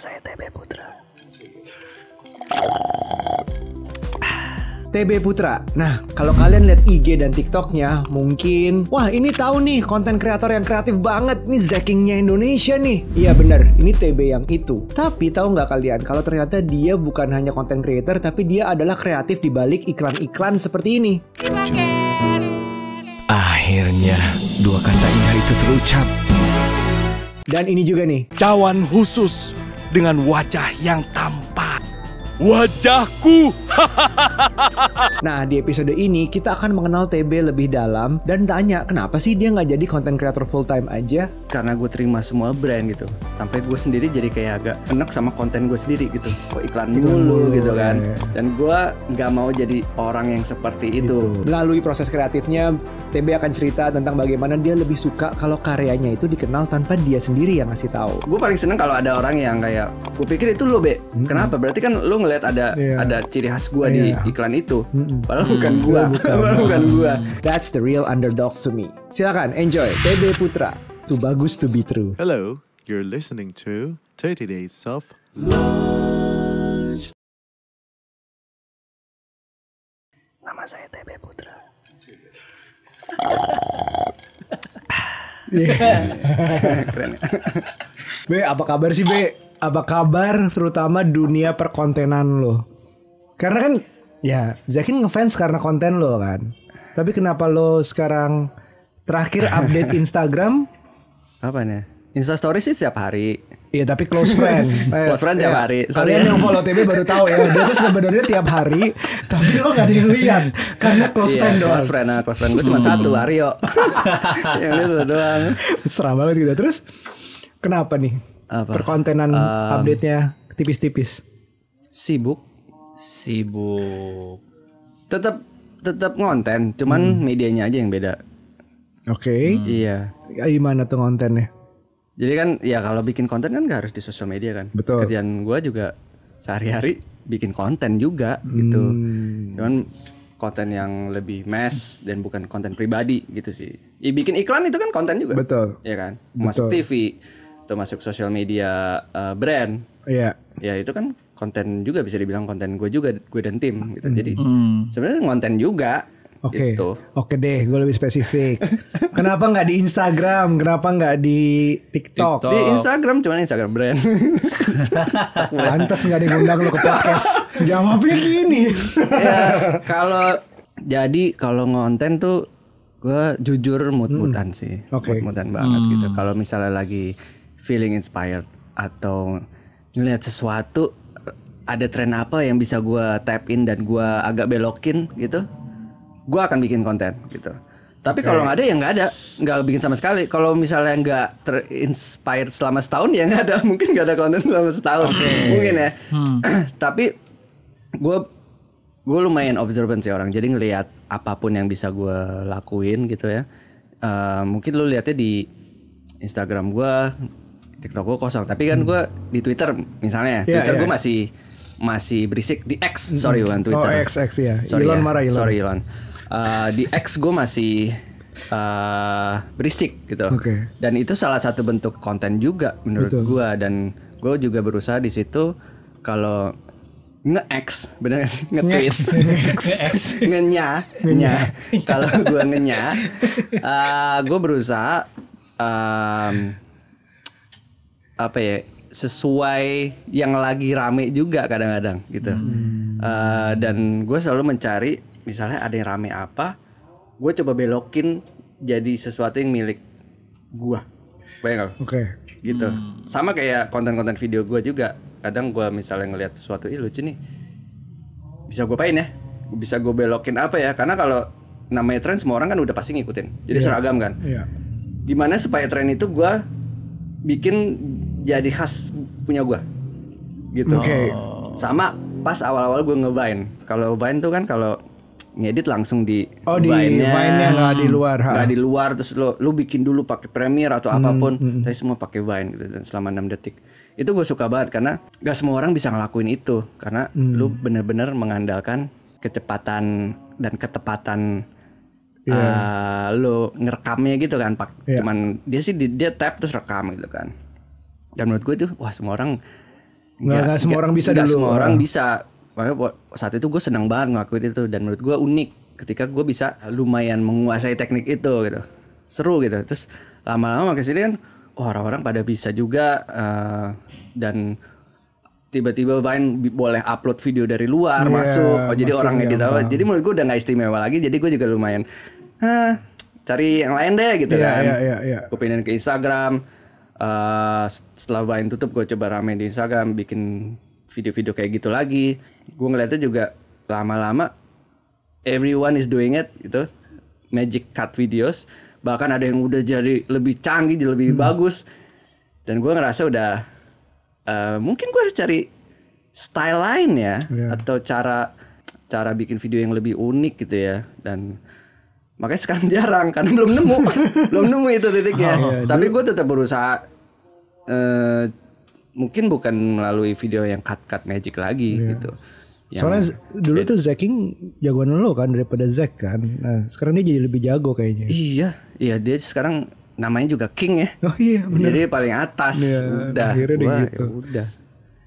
saya TB Putra. TB Putra. Nah, kalau kalian lihat IG dan TikToknya, mungkin wah ini tahu nih konten kreator yang kreatif banget nih zakingnya Indonesia nih. Iya bener, ini TB yang itu. Tapi tahu nggak kalian kalau ternyata dia bukan hanya konten kreator, tapi dia adalah kreatif di balik iklan-iklan seperti ini. Akhirnya dua kata indah itu terucap. Dan ini juga nih. Cawan khusus dengan wajah yang tampan wajahku. nah, di episode ini kita akan mengenal TB lebih dalam dan tanya kenapa sih dia nggak jadi konten creator full time aja? Karena gue terima semua brand gitu. Sampai gue sendiri jadi kayak agak enak sama konten gue sendiri gitu. Kok iklan dulu gitu kan. Dan gue nggak mau jadi orang yang seperti itu. itu. Melalui proses kreatifnya, TB akan cerita tentang bagaimana dia lebih suka kalau karyanya itu dikenal tanpa dia sendiri yang ngasih tahu. Gue paling seneng kalau ada orang yang kayak, gue pikir itu lo be, hmm. kenapa? Berarti kan lo ngelihat ada yeah. ada ciri khas gue yeah. di iya. iklan itu. Mm-mm. Padahal mm. bukan gue. Iya, Padahal bukan gue. That's the real underdog to me. Silakan enjoy. TB Putra. Too bagus to be true. Hello, you're listening to 30 Days of Lunch. Nama saya TB Putra. Yeah. Keren. B, apa kabar sih B? apa kabar terutama dunia perkontenan lo? Karena kan ya Zakin ngefans karena konten lo kan. Tapi kenapa lo sekarang terakhir update Instagram? apa nih? Insta story sih setiap hari. Iya tapi close friend. close eh, friend tiap ya, hari. Sorry. Ya. yang follow tv baru tahu ya. Dia tuh sebenarnya tiap hari, tapi lo gak ada yang lihat karena close iya, friend doang. Ah, close friend, nah, close friend gue cuma hmm. satu Aryo. yang itu doang. Serah banget gitu. Terus kenapa nih? apa? perkontenan um, update-nya tipis-tipis. Sibuk, sibuk. Tetap tetap ngonten, cuman hmm. medianya aja yang beda. Oke. Okay. Hmm. Iya. Ya, gimana tuh kontennya? Jadi kan ya kalau bikin konten kan gak harus di sosial media kan. Betul. Kerjaan gue juga sehari-hari bikin konten juga gitu. hmm. gitu. Cuman konten yang lebih mass dan bukan konten pribadi gitu sih. Ya, bikin iklan itu kan konten juga. Betul. Iya kan? Masuk TV termasuk sosial media uh, brand. Iya. Yeah. Ya itu kan konten juga bisa dibilang konten gue juga gue dan tim gitu. Hmm. Jadi hmm. sebenarnya konten juga. Oke, okay. Gitu. oke okay deh, gue lebih spesifik. kenapa nggak di Instagram? Kenapa nggak di TikTok? TikTok? Di Instagram cuma Instagram brand. Lantas nggak diundang lo ke podcast? Jawabnya gini. ya, kalau jadi kalau ngonten tuh gue jujur mut-mutan hmm. sih, okay. mut-mutan banget gitu. hmm. gitu. Kalau misalnya lagi feeling inspired atau ngelihat sesuatu ada tren apa yang bisa gue tap in dan gue agak belokin gitu gue akan bikin konten gitu tapi okay. kalau nggak ada ya nggak ada nggak bikin sama sekali kalau misalnya nggak terinspired selama setahun ya nggak ada mungkin nggak ada konten selama setahun okay. mungkin ya hmm. tapi gue gue lumayan observant sih orang jadi ngelihat apapun yang bisa gue lakuin gitu ya uh, mungkin lu liatnya di Instagram gue TikTok gue kosong. Tapi kan hmm. gue di Twitter misalnya, yeah, Twitter yeah. gue iya. masih masih berisik di X, sorry hmm. bukan Twitter. Oh X X ya. Sorry, Elon ya. marah Elon. Sorry Elon. Uh, di X gue masih uh, berisik gitu. Okay. Dan itu salah satu bentuk konten juga menurut gue dan gue juga berusaha di situ kalau nge-X bener gak sih nge-tweet nge-nya nge-nya kalau gue nge-nya uh, eh, gue berusaha um, apa ya sesuai yang lagi rame juga kadang-kadang gitu hmm. uh, dan gue selalu mencari misalnya ada yang rame apa gue coba belokin jadi sesuatu yang milik gue bayang oke okay. gitu hmm. sama kayak konten-konten video gue juga kadang gue misalnya ngelihat sesuatu ih lucu nih bisa gue pain ya bisa gue belokin apa ya karena kalau namanya tren semua orang kan udah pasti ngikutin jadi yeah. seragam kan yeah. gimana supaya tren itu gue bikin jadi khas punya gue gitu okay. sama pas awal-awal gue ngebain kalau bain tuh kan kalau ngedit langsung di oh di Vine-nya di luar nggak di luar terus lo lu bikin dulu pakai Premier atau hmm, apapun hmm, hmm, tapi semua pakai Vine gitu dan selama enam detik itu gue suka banget karena gak semua orang bisa ngelakuin itu karena hmm. lu bener-bener mengandalkan kecepatan dan ketepatan yeah. Iya. uh, lo ngerekamnya gitu kan pak yeah. cuman dia sih dia tap terus rekam gitu kan dan menurut gue itu, wah semua orang nggak, gak semua orang bisa gak dulu semua orang ah. bisa makanya saat itu gue senang banget ngelakuin itu dan menurut gue unik ketika gue bisa lumayan menguasai teknik itu gitu seru gitu terus lama-lama makin sini kan oh, orang-orang pada bisa juga uh, dan tiba-tiba Vine boleh upload video dari luar yeah, masuk oh jadi orang edit gitu. apa jadi menurut gue udah nggak istimewa lagi jadi gue juga lumayan cari yang lain deh gitu yeah, kan yeah, yeah, yeah. gue pindahin ke Instagram uh, setelah Vine tutup gue coba rame di Instagram bikin video-video kayak gitu lagi gue ngeliatnya juga lama-lama everyone is doing it gitu magic cut videos bahkan ada yang udah jadi lebih canggih jadi lebih hmm. bagus dan gue ngerasa udah uh, mungkin gue harus cari style lain ya yeah. atau cara cara bikin video yang lebih unik gitu ya dan makanya sekarang jarang karena belum nemu belum nemu itu titiknya oh, iya, tapi gue tetap berusaha uh, mungkin bukan melalui video yang cut cut magic lagi iya. gitu yang Soalnya dulu it, tuh jagoan lo kan daripada Zack kan. Nah, sekarang dia jadi lebih jago kayaknya. Iya, iya dia sekarang namanya juga King ya. Oh iya, benar. Jadi paling atas. iya, udah. Akhirnya gua, gitu. Ya udah.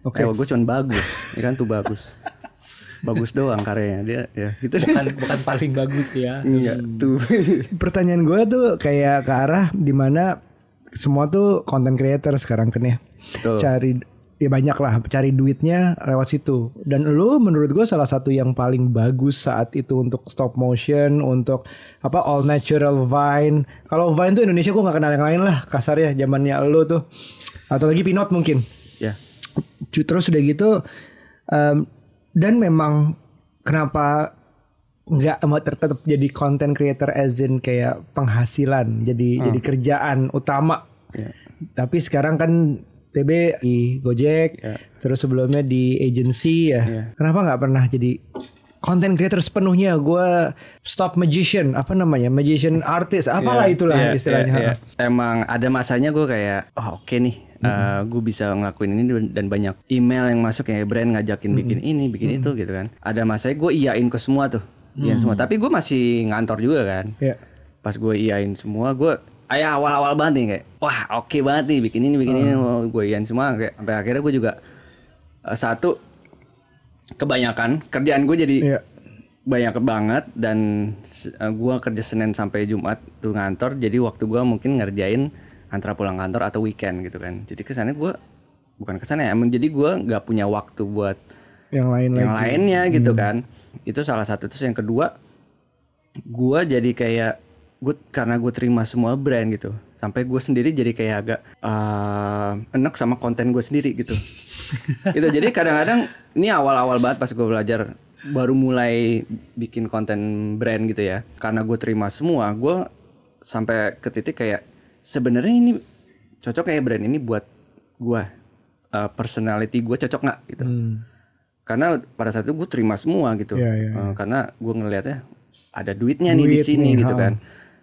Oke, okay. gue cuman bagus. ya kan tuh bagus. bagus doang karyanya dia ya gitu. bukan bukan paling bagus ya iya hmm. tuh pertanyaan gue tuh kayak ke arah dimana semua tuh content creator sekarang kan ya Betul. cari ya banyak lah cari duitnya lewat situ dan lu menurut gue salah satu yang paling bagus saat itu untuk stop motion untuk apa all natural vine kalau vine tuh Indonesia gue nggak kenal yang lain lah kasar ya zamannya lu tuh atau lagi pinot mungkin ya yeah. terus udah gitu um, dan memang kenapa nggak mau tetap jadi content creator as in kayak penghasilan jadi hmm. jadi kerjaan utama yeah. tapi sekarang kan TB di Gojek yeah. terus sebelumnya di agency ya yeah. kenapa nggak pernah jadi content creator sepenuhnya gue stop magician apa namanya magician artist apalah yeah, itulah yeah, istilahnya yeah, yeah. emang ada masanya gue kayak oh oke okay nih mm -hmm. uh, eh, gue bisa ngelakuin ini dan banyak email yang masuk ya brand ngajakin mm -hmm. bikin ini bikin mm -hmm. itu gitu kan ada masanya gue iyain ke semua tuh mm -hmm. iyain semua tapi gue masih ngantor juga kan yeah. pas gue iyain semua gue ayah awal-awal banget nih kayak wah oke okay banget nih bikin ini bikin mm. ini oh, gue iyain semua kayak sampai akhirnya gue juga uh, satu kebanyakan kerjaan gue jadi yeah banyak banget dan eh, gua kerja Senin sampai Jumat tuh ngantor jadi waktu gua mungkin ngerjain antara pulang kantor atau weekend gitu kan jadi kesannya gue bukan kesannya ya, jadi gue nggak punya waktu buat yang lain yang lagi. lainnya gitu hmm. gitu kan itu salah satu terus yang kedua gue jadi kayak gue karena gue terima semua brand gitu sampai gue sendiri jadi kayak agak uh, eh, enak sama konten gue sendiri gitu gitu jadi kadang-kadang ini awal-awal banget pas gue belajar baru mulai bikin konten brand gitu ya karena gue terima semua gue sampai ke titik kayak sebenarnya ini cocok kayak brand ini buat gua uh, personality gua cocok nggak gitu hmm. karena pada saat itu gua terima semua gitu yeah, iya, iya, yeah, yeah. Uh, karena gua ngelihatnya ada duitnya Duit nih di sini nih, gitu ha. kan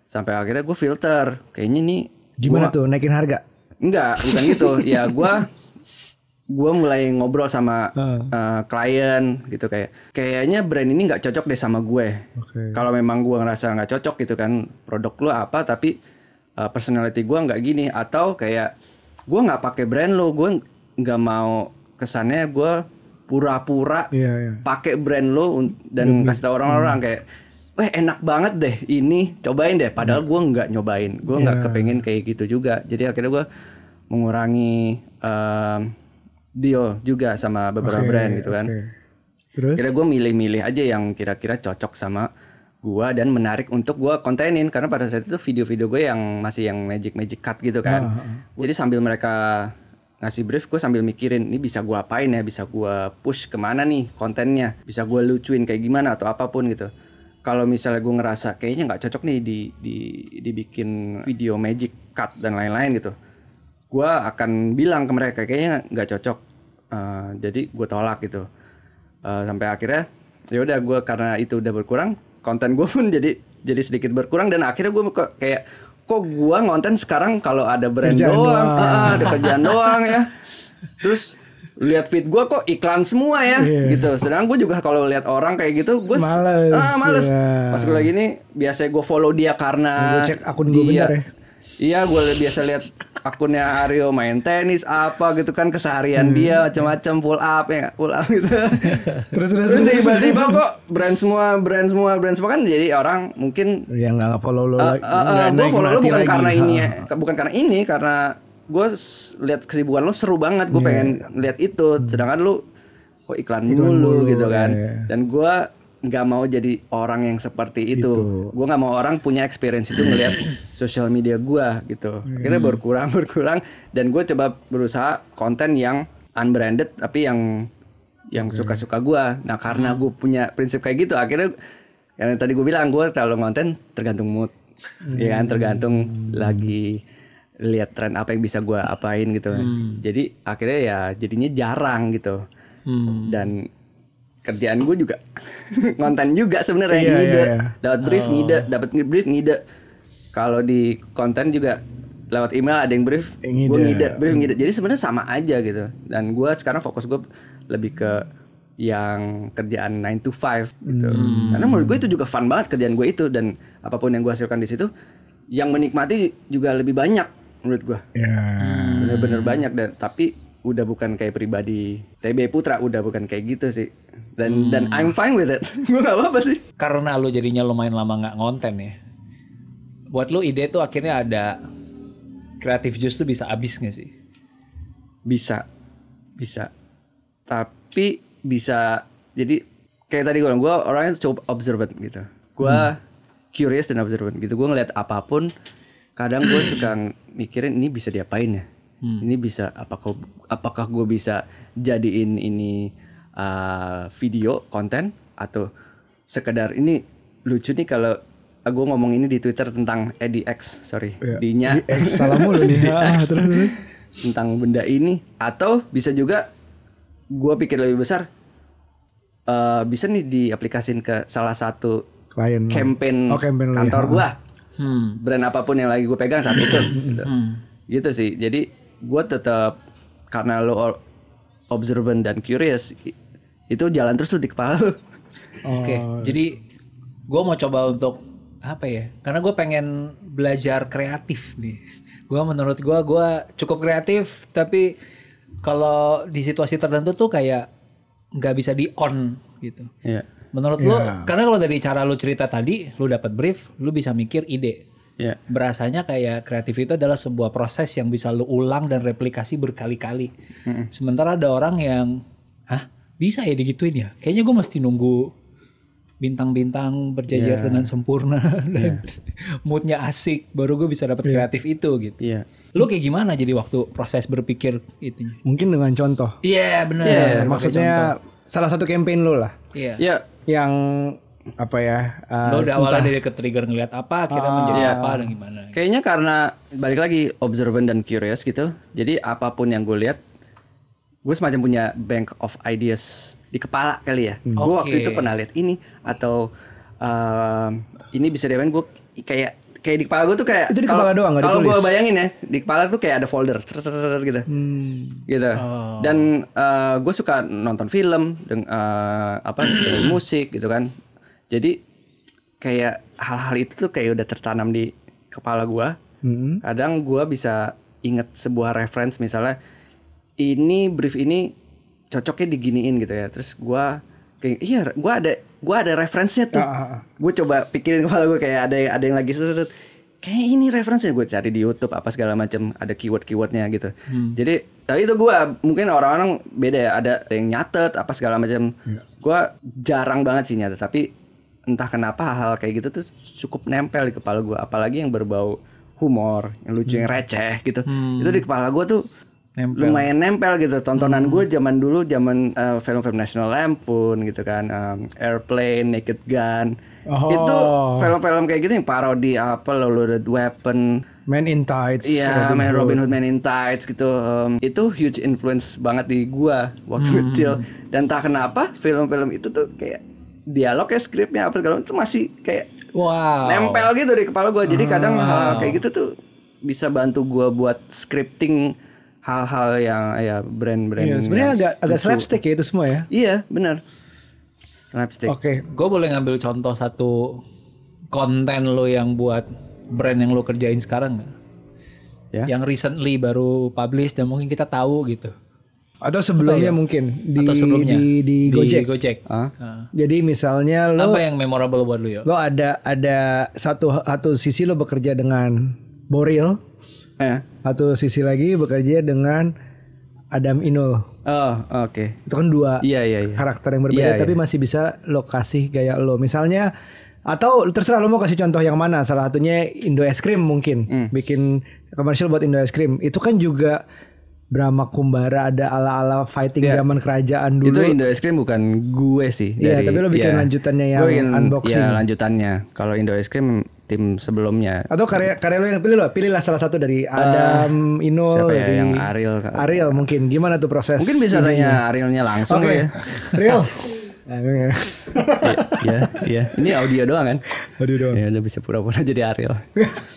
sampai akhirnya gua filter kayaknya nih gimana gua, tuh naikin harga enggak bukan gitu ya gua gue mulai ngobrol sama uh. Uh, klien gitu kayak kayaknya brand ini nggak cocok deh sama gue okay. kalau memang gue ngerasa nggak cocok gitu kan produk lu apa tapi uh, personality gue nggak gini atau kayak gue nggak pakai brand lo gue nggak mau kesannya gue pura-pura yeah, yeah. pakai brand lo dan yeah, mm-hmm. kasih tau orang-orang yeah. Mm-hmm. kayak Wah enak banget deh ini cobain deh padahal mm-hmm. gue nggak nyobain gue nggak yeah. kepengen kayak gitu juga jadi akhirnya gue mengurangi um, deal juga sama beberapa okay, brand gitu kan okay. terus kira gue milih-milih aja yang kira-kira cocok sama gua dan menarik untuk gua kontenin karena pada saat itu video-video gue yang masih yang magic magic cut gitu kan. Uh, ah, huh ah, ah. Jadi sambil mereka ngasih brief gue sambil mikirin ini bisa gua apain ya bisa gua push kemana nih kontennya bisa gua lucuin kayak gimana atau apapun gitu kalau misalnya gue ngerasa kayaknya nggak cocok nih di, di dibikin video magic cut dan lain-lain gitu gua akan bilang ke mereka kayaknya nggak cocok uh, jadi gue tolak gitu uh, sampai akhirnya ya udah gue karena itu udah berkurang konten gue pun jadi jadi sedikit berkurang dan akhirnya gue kayak kok gue ngonten sekarang kalau ada brand kerjaan doang, doang. Ah, ada kerjaan doang ya terus lihat feed gue kok iklan semua ya yeah. gitu sedangkan gue juga kalau lihat orang kayak gitu gue males ah males yeah. pas gue lagi ini biasanya gue follow dia karena gue cek akun dia, gue bener ya Iya, gue biasa lihat akunnya Aryo main tenis apa gitu kan keseharian hmm. dia macam-macam pull up ya pull up gitu. terus terus terus tiba-tiba kok brand semua brand semua brand semua kan jadi orang mungkin yang nggak follow lo. Uh, uh, gue follow lo bukan karena ini ya, bukan karena ini karena gue lihat kesibukan lo seru banget gue yeah. pengen iya. lihat itu hmm. sedangkan lo kok iklan, iklan mulu, mulu gitu kan yeah. Iya. dan gue nggak mau jadi orang yang seperti itu. itu. Gue nggak mau orang punya experience itu melihat sosial media gue gitu. Hmm. Akhirnya berkurang berkurang dan gue coba berusaha konten yang unbranded tapi yang yang suka-suka gue. Nah karena hmm. gue punya prinsip kayak gitu, akhirnya yang tadi gue bilang gue terlalu konten tergantung mood, iya kan? hmm. ya kan tergantung hmm. lagi lihat tren apa yang bisa gue apain gitu. Hmm. Jadi akhirnya ya jadinya jarang gitu. Hmm. Dan kerjaan gue juga ngonten juga sebenarnya yeah, ngide yeah, yeah. dapat brief oh. ngide dapat brief ngide kalau di konten juga lewat email ada yang brief gue ngide brief hmm. ngide jadi sebenarnya sama aja gitu dan gue sekarang fokus gue lebih ke yang kerjaan 9 to 5 gitu hmm. karena menurut gue itu juga fun banget kerjaan gue itu dan apapun yang gue hasilkan di situ yang menikmati juga lebih banyak menurut gue yeah. bener-bener banyak dan tapi udah bukan kayak pribadi TB Putra udah bukan kayak gitu sih dan hmm. dan I'm fine with it gue gak apa-apa sih karena lo jadinya lumayan lama nggak ngonten ya buat lo ide tuh akhirnya ada kreatif juice tuh bisa abis gak sih bisa bisa tapi bisa jadi kayak tadi gue gue orangnya cukup observant gitu gue hmm. curious dan observant gitu gue ngeliat apapun kadang gue suka mikirin ini bisa diapain ya hmm. ini bisa apakah apakah gue bisa jadiin ini uh, video konten atau sekedar ini lucu nih kalau ah, gue ngomong ini di Twitter tentang edx sorry yeah. di nya edx salam nih ah, tentang benda ini atau bisa juga gue pikir lebih besar uh, bisa nih diaplikasin ke salah satu klien campaign, oh, campaign ya. kantor gue hmm. brand apapun yang lagi gue pegang saat itu gitu. Hmm. gitu sih jadi gue tetap karena lo observant dan curious itu jalan terus tuh di kepala oh. Oke, okay. jadi gue mau coba untuk apa ya? Karena gue pengen belajar kreatif nih. Gue menurut gue gue cukup kreatif tapi kalau di situasi tertentu tuh kayak nggak bisa di on gitu. Yeah. Menurut yeah. lo, iya. karena kalau dari cara lo cerita tadi, lo dapat brief, lo bisa mikir ide yeah. berasanya kayak kreatif itu adalah sebuah proses yang bisa lu ulang dan replikasi berkali-kali mm -hmm. sementara ada orang yang ah bisa ya digituin ya kayaknya gue mesti nunggu bintang-bintang berjajar yeah. dengan sempurna iya. dan yeah. moodnya asik baru gue bisa dapat yeah. kreatif itu gitu. Yeah. Lu kayak gimana jadi waktu proses berpikir itu? Mungkin dengan contoh. Iya yeah, benar. Yeah, maksudnya salah satu campaign lu lah. Iya. Yeah. Yeah. Yang apa ya? Uh, Lo udah awalnya dari ke trigger ngelihat apa, akhirnya uh, menjadi ah. apa dan gimana? Kayaknya karena balik lagi observant dan curious gitu. Jadi apapun yang gue lihat, gue semacam punya bank of ideas di kepala kali ya. Hmm. Okay. Gue waktu itu pernah lihat ini atau uh, ini bisa diapain gue kayak kayak di kepala gue tuh kayak itu di kepala kalo, doang gak kalau gue bayangin ya di kepala tuh kayak ada folder ter -ter -ter gitu hmm. gitu oh. dan uh, eh, gue suka nonton film dengan uh, apa dengan musik gitu kan jadi kayak hal-hal itu tuh kayak udah tertanam di kepala gua. Hmm. Kadang gua bisa inget sebuah reference misalnya ini brief ini cocoknya diginiin gitu ya. Terus gua kayak iya gua ada gua ada referensinya tuh. Ah, ah, ah. Gua coba pikirin kepala gua kayak ada yang, ada yang lagi seret kayak ini referensinya gue cari di YouTube apa segala macam ada keyword keywordnya gitu hmm. jadi tapi itu gue mungkin orang-orang beda ya ada yang nyatet apa segala macam yeah. gue jarang banget sih nyatet tapi entah kenapa hal-hal kayak gitu tuh cukup nempel di kepala gue apalagi yang berbau humor yang lucu hmm. yang receh gitu hmm. itu di kepala gue tuh nempel. lumayan nempel gitu tontonan hmm. gue zaman dulu zaman uh, film-film National Lampoon gitu kan um, Airplane Naked Gun oh. itu film-film kayak gitu yang parodi apa Loaded Weapon Man in Tights iya yeah, Man Robin Hood Man in Tights gitu um, itu huge influence banget di gue waktu hmm. kecil dan tak kenapa film-film itu tuh kayak dialognya skripnya apa segala itu masih kayak wow. nempel gitu di kepala gue jadi kadang wow. Ah. hal kayak gitu tuh bisa bantu gue buat scripting hal-hal yang ya brand-brand iya, sebenarnya agak lucu. slapstick ya itu semua ya iya benar slapstick oke okay. gue boleh ngambil contoh satu konten lo yang buat brand yang lo kerjain sekarang nggak ya? yang recently baru publish dan mungkin kita tahu gitu atau sebelumnya ya? mungkin di atau sebelumnya. di di Gojek. Di Gojek. Huh? Ah. Ah. Jadi misalnya lo apa yang memorable buat lo ya? Lo ada ada satu satu sisi lo bekerja dengan Boril. Eh. Satu sisi lagi bekerja dengan Adam Inul. Oh, oke. Okay. Itu kan dua iya, iya, iya. karakter yang berbeda iya, iya. tapi masih bisa lo kasih gaya lo. Misalnya atau terserah lo mau kasih contoh yang mana. Salah satunya Indo Es Krim mungkin. Mm. Bikin komersial buat Indo Es Krim. Itu kan juga Brahma Kumbara ada ala-ala fighting yeah. zaman kerajaan dulu. Itu Indo Es Krim bukan gue sih. Iya, yeah, tapi lo bikin yeah. lanjutannya yang gue unboxing. Iya, lanjutannya. Kalau Indo Es Krim tim sebelumnya. Atau karya karya lo yang pilih lo, pilihlah salah satu dari Adam, uh, Inul, siapa ya, dari yang Ariel. Ariel mungkin gimana tuh proses? Mungkin bisa tanya Arielnya langsung okay. ya. Ariel. ya, ya, ya. Ini audio doang kan? Audio doang. Ya, udah bisa pura-pura jadi Ariel.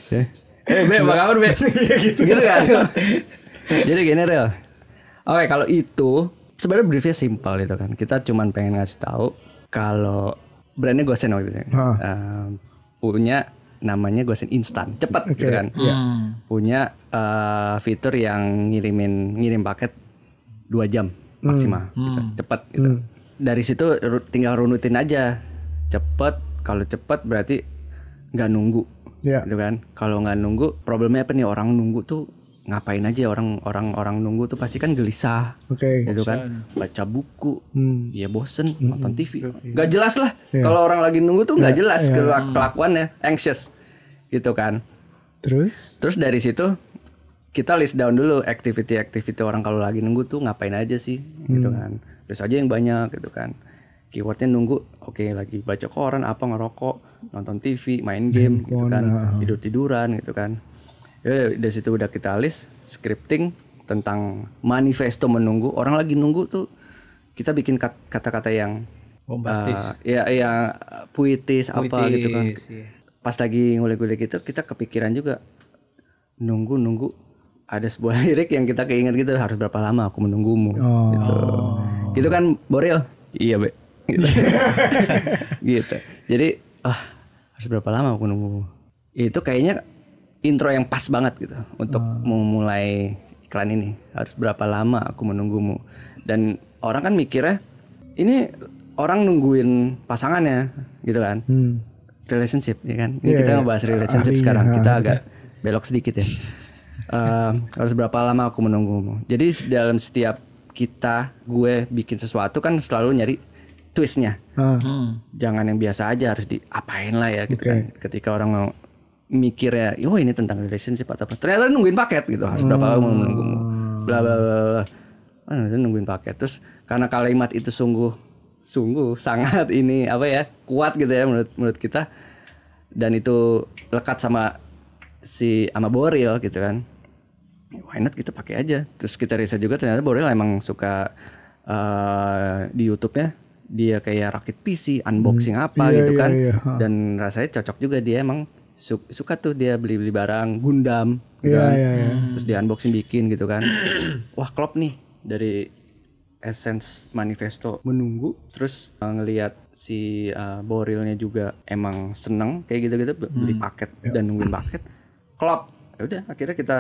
Ya. Eh, Be, apa kabar, Be? Iya, gitu, gitu kan? Jadi gini real. Oke, kalau itu sebenarnya briefnya simpel itu kan. Kita cuman pengen ngasih tahu kalau brandnya Gosen waktu itu. Huh. Uh, punya namanya Gosen instan, cepat okay. gitu kan. Yeah. Hmm. Punya uh, fitur yang ngirimin ngirim paket dua jam hmm. maksimal, gitu. hmm. gitu. cepat gitu. Hmm. Dari situ tinggal runutin aja. Cepet, kalau cepet berarti nggak nunggu, yeah. gitu kan. Kalau nggak nunggu, problemnya apa nih orang nunggu tuh ngapain aja orang orang orang nunggu tuh pasti kan gelisah, okay. gitu kan baca buku, hmm. ya bosen hmm. nonton TV, iya. nggak jelas lah yeah. kalau orang lagi nunggu tuh nggak yeah. jelas yeah. Iya. kelakuannya anxious, gitu kan. Terus? Terus dari situ kita list down dulu activity-activity orang kalau lagi nunggu tuh ngapain aja sih, gitu hmm. gitu kan. Terus aja yang banyak gitu kan. Keywordnya nunggu, oke okay, lagi baca koran, apa ngerokok, nonton TV, main game, Game gitu kan, ah. tidur tiduran gitu kan Ya, ya dari situ udah kita alis, scripting tentang manifesto menunggu orang lagi nunggu tuh kita bikin kata-kata yang bombastis uh, ya ya puitis, puitis apa gitu kan iya. pas lagi ngulik-ngulik itu kita kepikiran juga nunggu nunggu ada sebuah lirik yang kita keinget gitu harus berapa lama aku menunggumu oh. gitu gitu kan Boril iya be gitu, gitu. jadi ah oh, harus berapa lama aku nunggu itu kayaknya intro yang pas banget gitu untuk hmm. memulai iklan ini. Harus berapa lama aku menunggumu? Dan orang kan mikirnya ini orang nungguin pasangannya gitu kan. Hmm. Relationship ya kan. Ini yeah, kita iya. ngebahas relationship ah, iya, sekarang. Kita ah, agak iya. belok sedikit ya. uh, harus berapa lama aku menunggumu? Jadi dalam setiap kita gue bikin sesuatu kan selalu nyari twistnya. Ah. Hmm. Jangan yang biasa aja harus diapain lah ya gitu okay. kan. Ketika orang mikir ya, oh ini tentang relationship atau apa. Ternyata nungguin paket gitu, harus berapa lama hmm. menunggu, bla bla bla. Oh, nungguin paket. Terus karena kalimat itu sungguh, sungguh sangat ini apa ya kuat gitu ya menurut menurut kita. Dan itu lekat sama si ama Boril gitu kan. Ya, why not kita pakai aja. Terus kita riset juga ternyata Boril emang suka uh, di youtube ya dia kayak rakit PC, unboxing hmm, apa iya, gitu iya, kan. Iya, iya. Dan rasanya cocok juga dia emang suka tuh dia beli-beli barang Gundam gitu yeah, kan. Yeah, iya. hmm. yeah. Terus di unboxing bikin gitu kan. Wah, klop nih dari Essence Manifesto menunggu terus uh, ngelihat si uh, Borilnya juga emang seneng kayak gitu-gitu beli hmm. paket yeah. dan nungguin paket. Klop. Ya udah akhirnya kita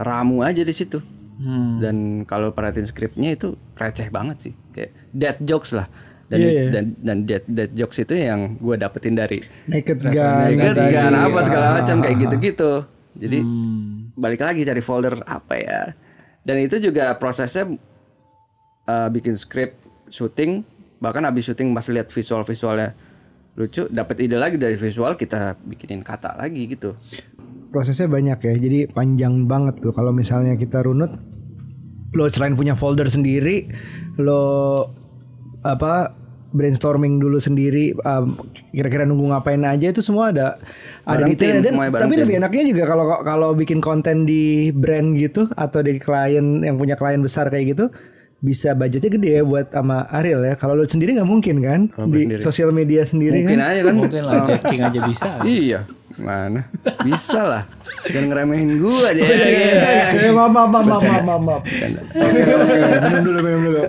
ramu aja di situ. Hmm. Dan kalau perhatiin skripnya itu receh banget sih. Kayak dead jokes lah dan yeah, yeah. dan dan dead, dead jokes itu yang gue dapetin dari naked gun naked gun apa iya. segala macam kayak ah. gitu-gitu jadi hmm. balik lagi cari folder apa ya dan itu juga prosesnya uh, bikin script syuting bahkan habis syuting masih lihat visual visualnya lucu dapat ide lagi dari visual kita bikinin kata lagi gitu prosesnya banyak ya jadi panjang banget tuh kalau misalnya kita runut lo selain punya folder sendiri lo apa brainstorming dulu sendiri um, kira-kira nunggu ngapain aja itu semua ada ada detail dan tapi lebih enaknya juga kalau kalau bikin konten di brand gitu atau di klien yang punya klien besar kayak gitu bisa budgetnya gede ya buat sama Ariel ya. Kalau lu sendiri nggak mungkin kan Kalo di sosial media sendiri mungkin kan? aja kan. Mungkin lah checking oh. aja bisa. iya. Mana? Bisa lah. Jangan ngeremehin gua aja. Ya, iya, iya. eh, maaf, maaf, maaf, maaf, maaf. Minum dulu, minum dulu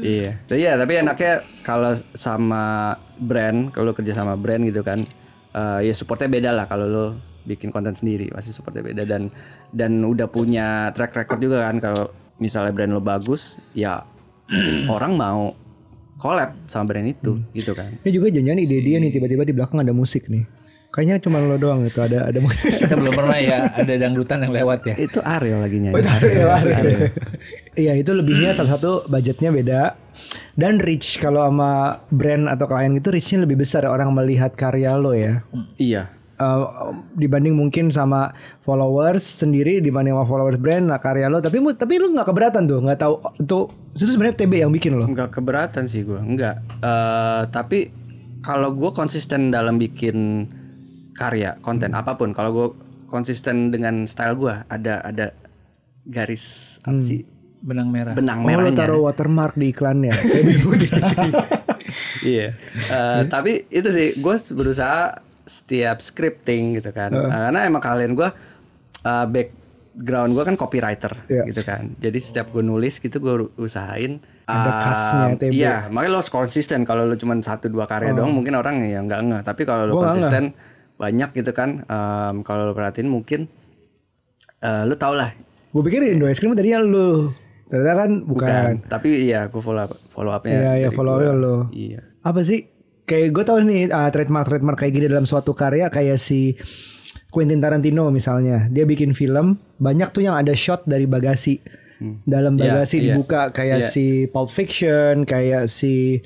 iya iya tapi enaknya kalau sama brand kalau kerja sama brand gitu kan uh, ya supportnya beda lah kalau lo bikin konten sendiri pasti supportnya beda dan dan udah punya track record juga kan kalau misalnya brand lo bagus ya orang mau collab sama brand itu hmm. gitu kan. Ini juga janjian ide dia nih tiba-tiba di belakang ada musik nih. Kayaknya cuma lo doang itu ada ada kita belum pernah ya ada dangdutan yang lewat ya. Itu Ariel lagi nyanyi. Ya. Oh, itu Ariel, Ariel. Ariel. Iya itu lebihnya salah satu budgetnya beda dan reach kalau sama brand atau klien gitu reachnya lebih besar ya, orang melihat karya lo ya. Iya. Uh, dibanding mungkin sama followers sendiri dibanding sama followers brand nah karya lo tapi tapi lo nggak keberatan tuh nggak tahu tuh itu sebenarnya TB yang bikin lo nggak keberatan sih gue nggak uh, tapi kalau gue konsisten dalam bikin karya konten hmm. apapun kalau gue konsisten dengan style gue ada ada garis hmm. apa sih benang merah benang merah oh, taruh watermark di iklannya gitu. iya uh, tapi itu sih gue berusaha setiap scripting gitu kan uh. karena emang kalian gue uh, background gue kan copywriter yeah. gitu kan jadi setiap gue nulis gitu gue usahain ada uh, Iya, makanya lo harus konsisten. Kalau lo cuma satu dua karya oh. doang, mungkin orang ya nggak nggak. Tapi kalau lo konsisten, enggak banyak gitu kan um, kalau lo perhatiin mungkin uh, lo tau lah gue pikir Indo es krim tadi tadinya lo ternyata kan bukan, bukan. tapi iya gue follow up, follow upnya iya iya follow up lo iya apa sih kayak gue tau nih uh, trademark trademark kayak gini dalam suatu karya kayak si Quentin Tarantino misalnya dia bikin film banyak tuh yang ada shot dari bagasi Hmm. dalam iya, bagasi yeah, dibuka kayak yeah. si Pulp Fiction, kayak si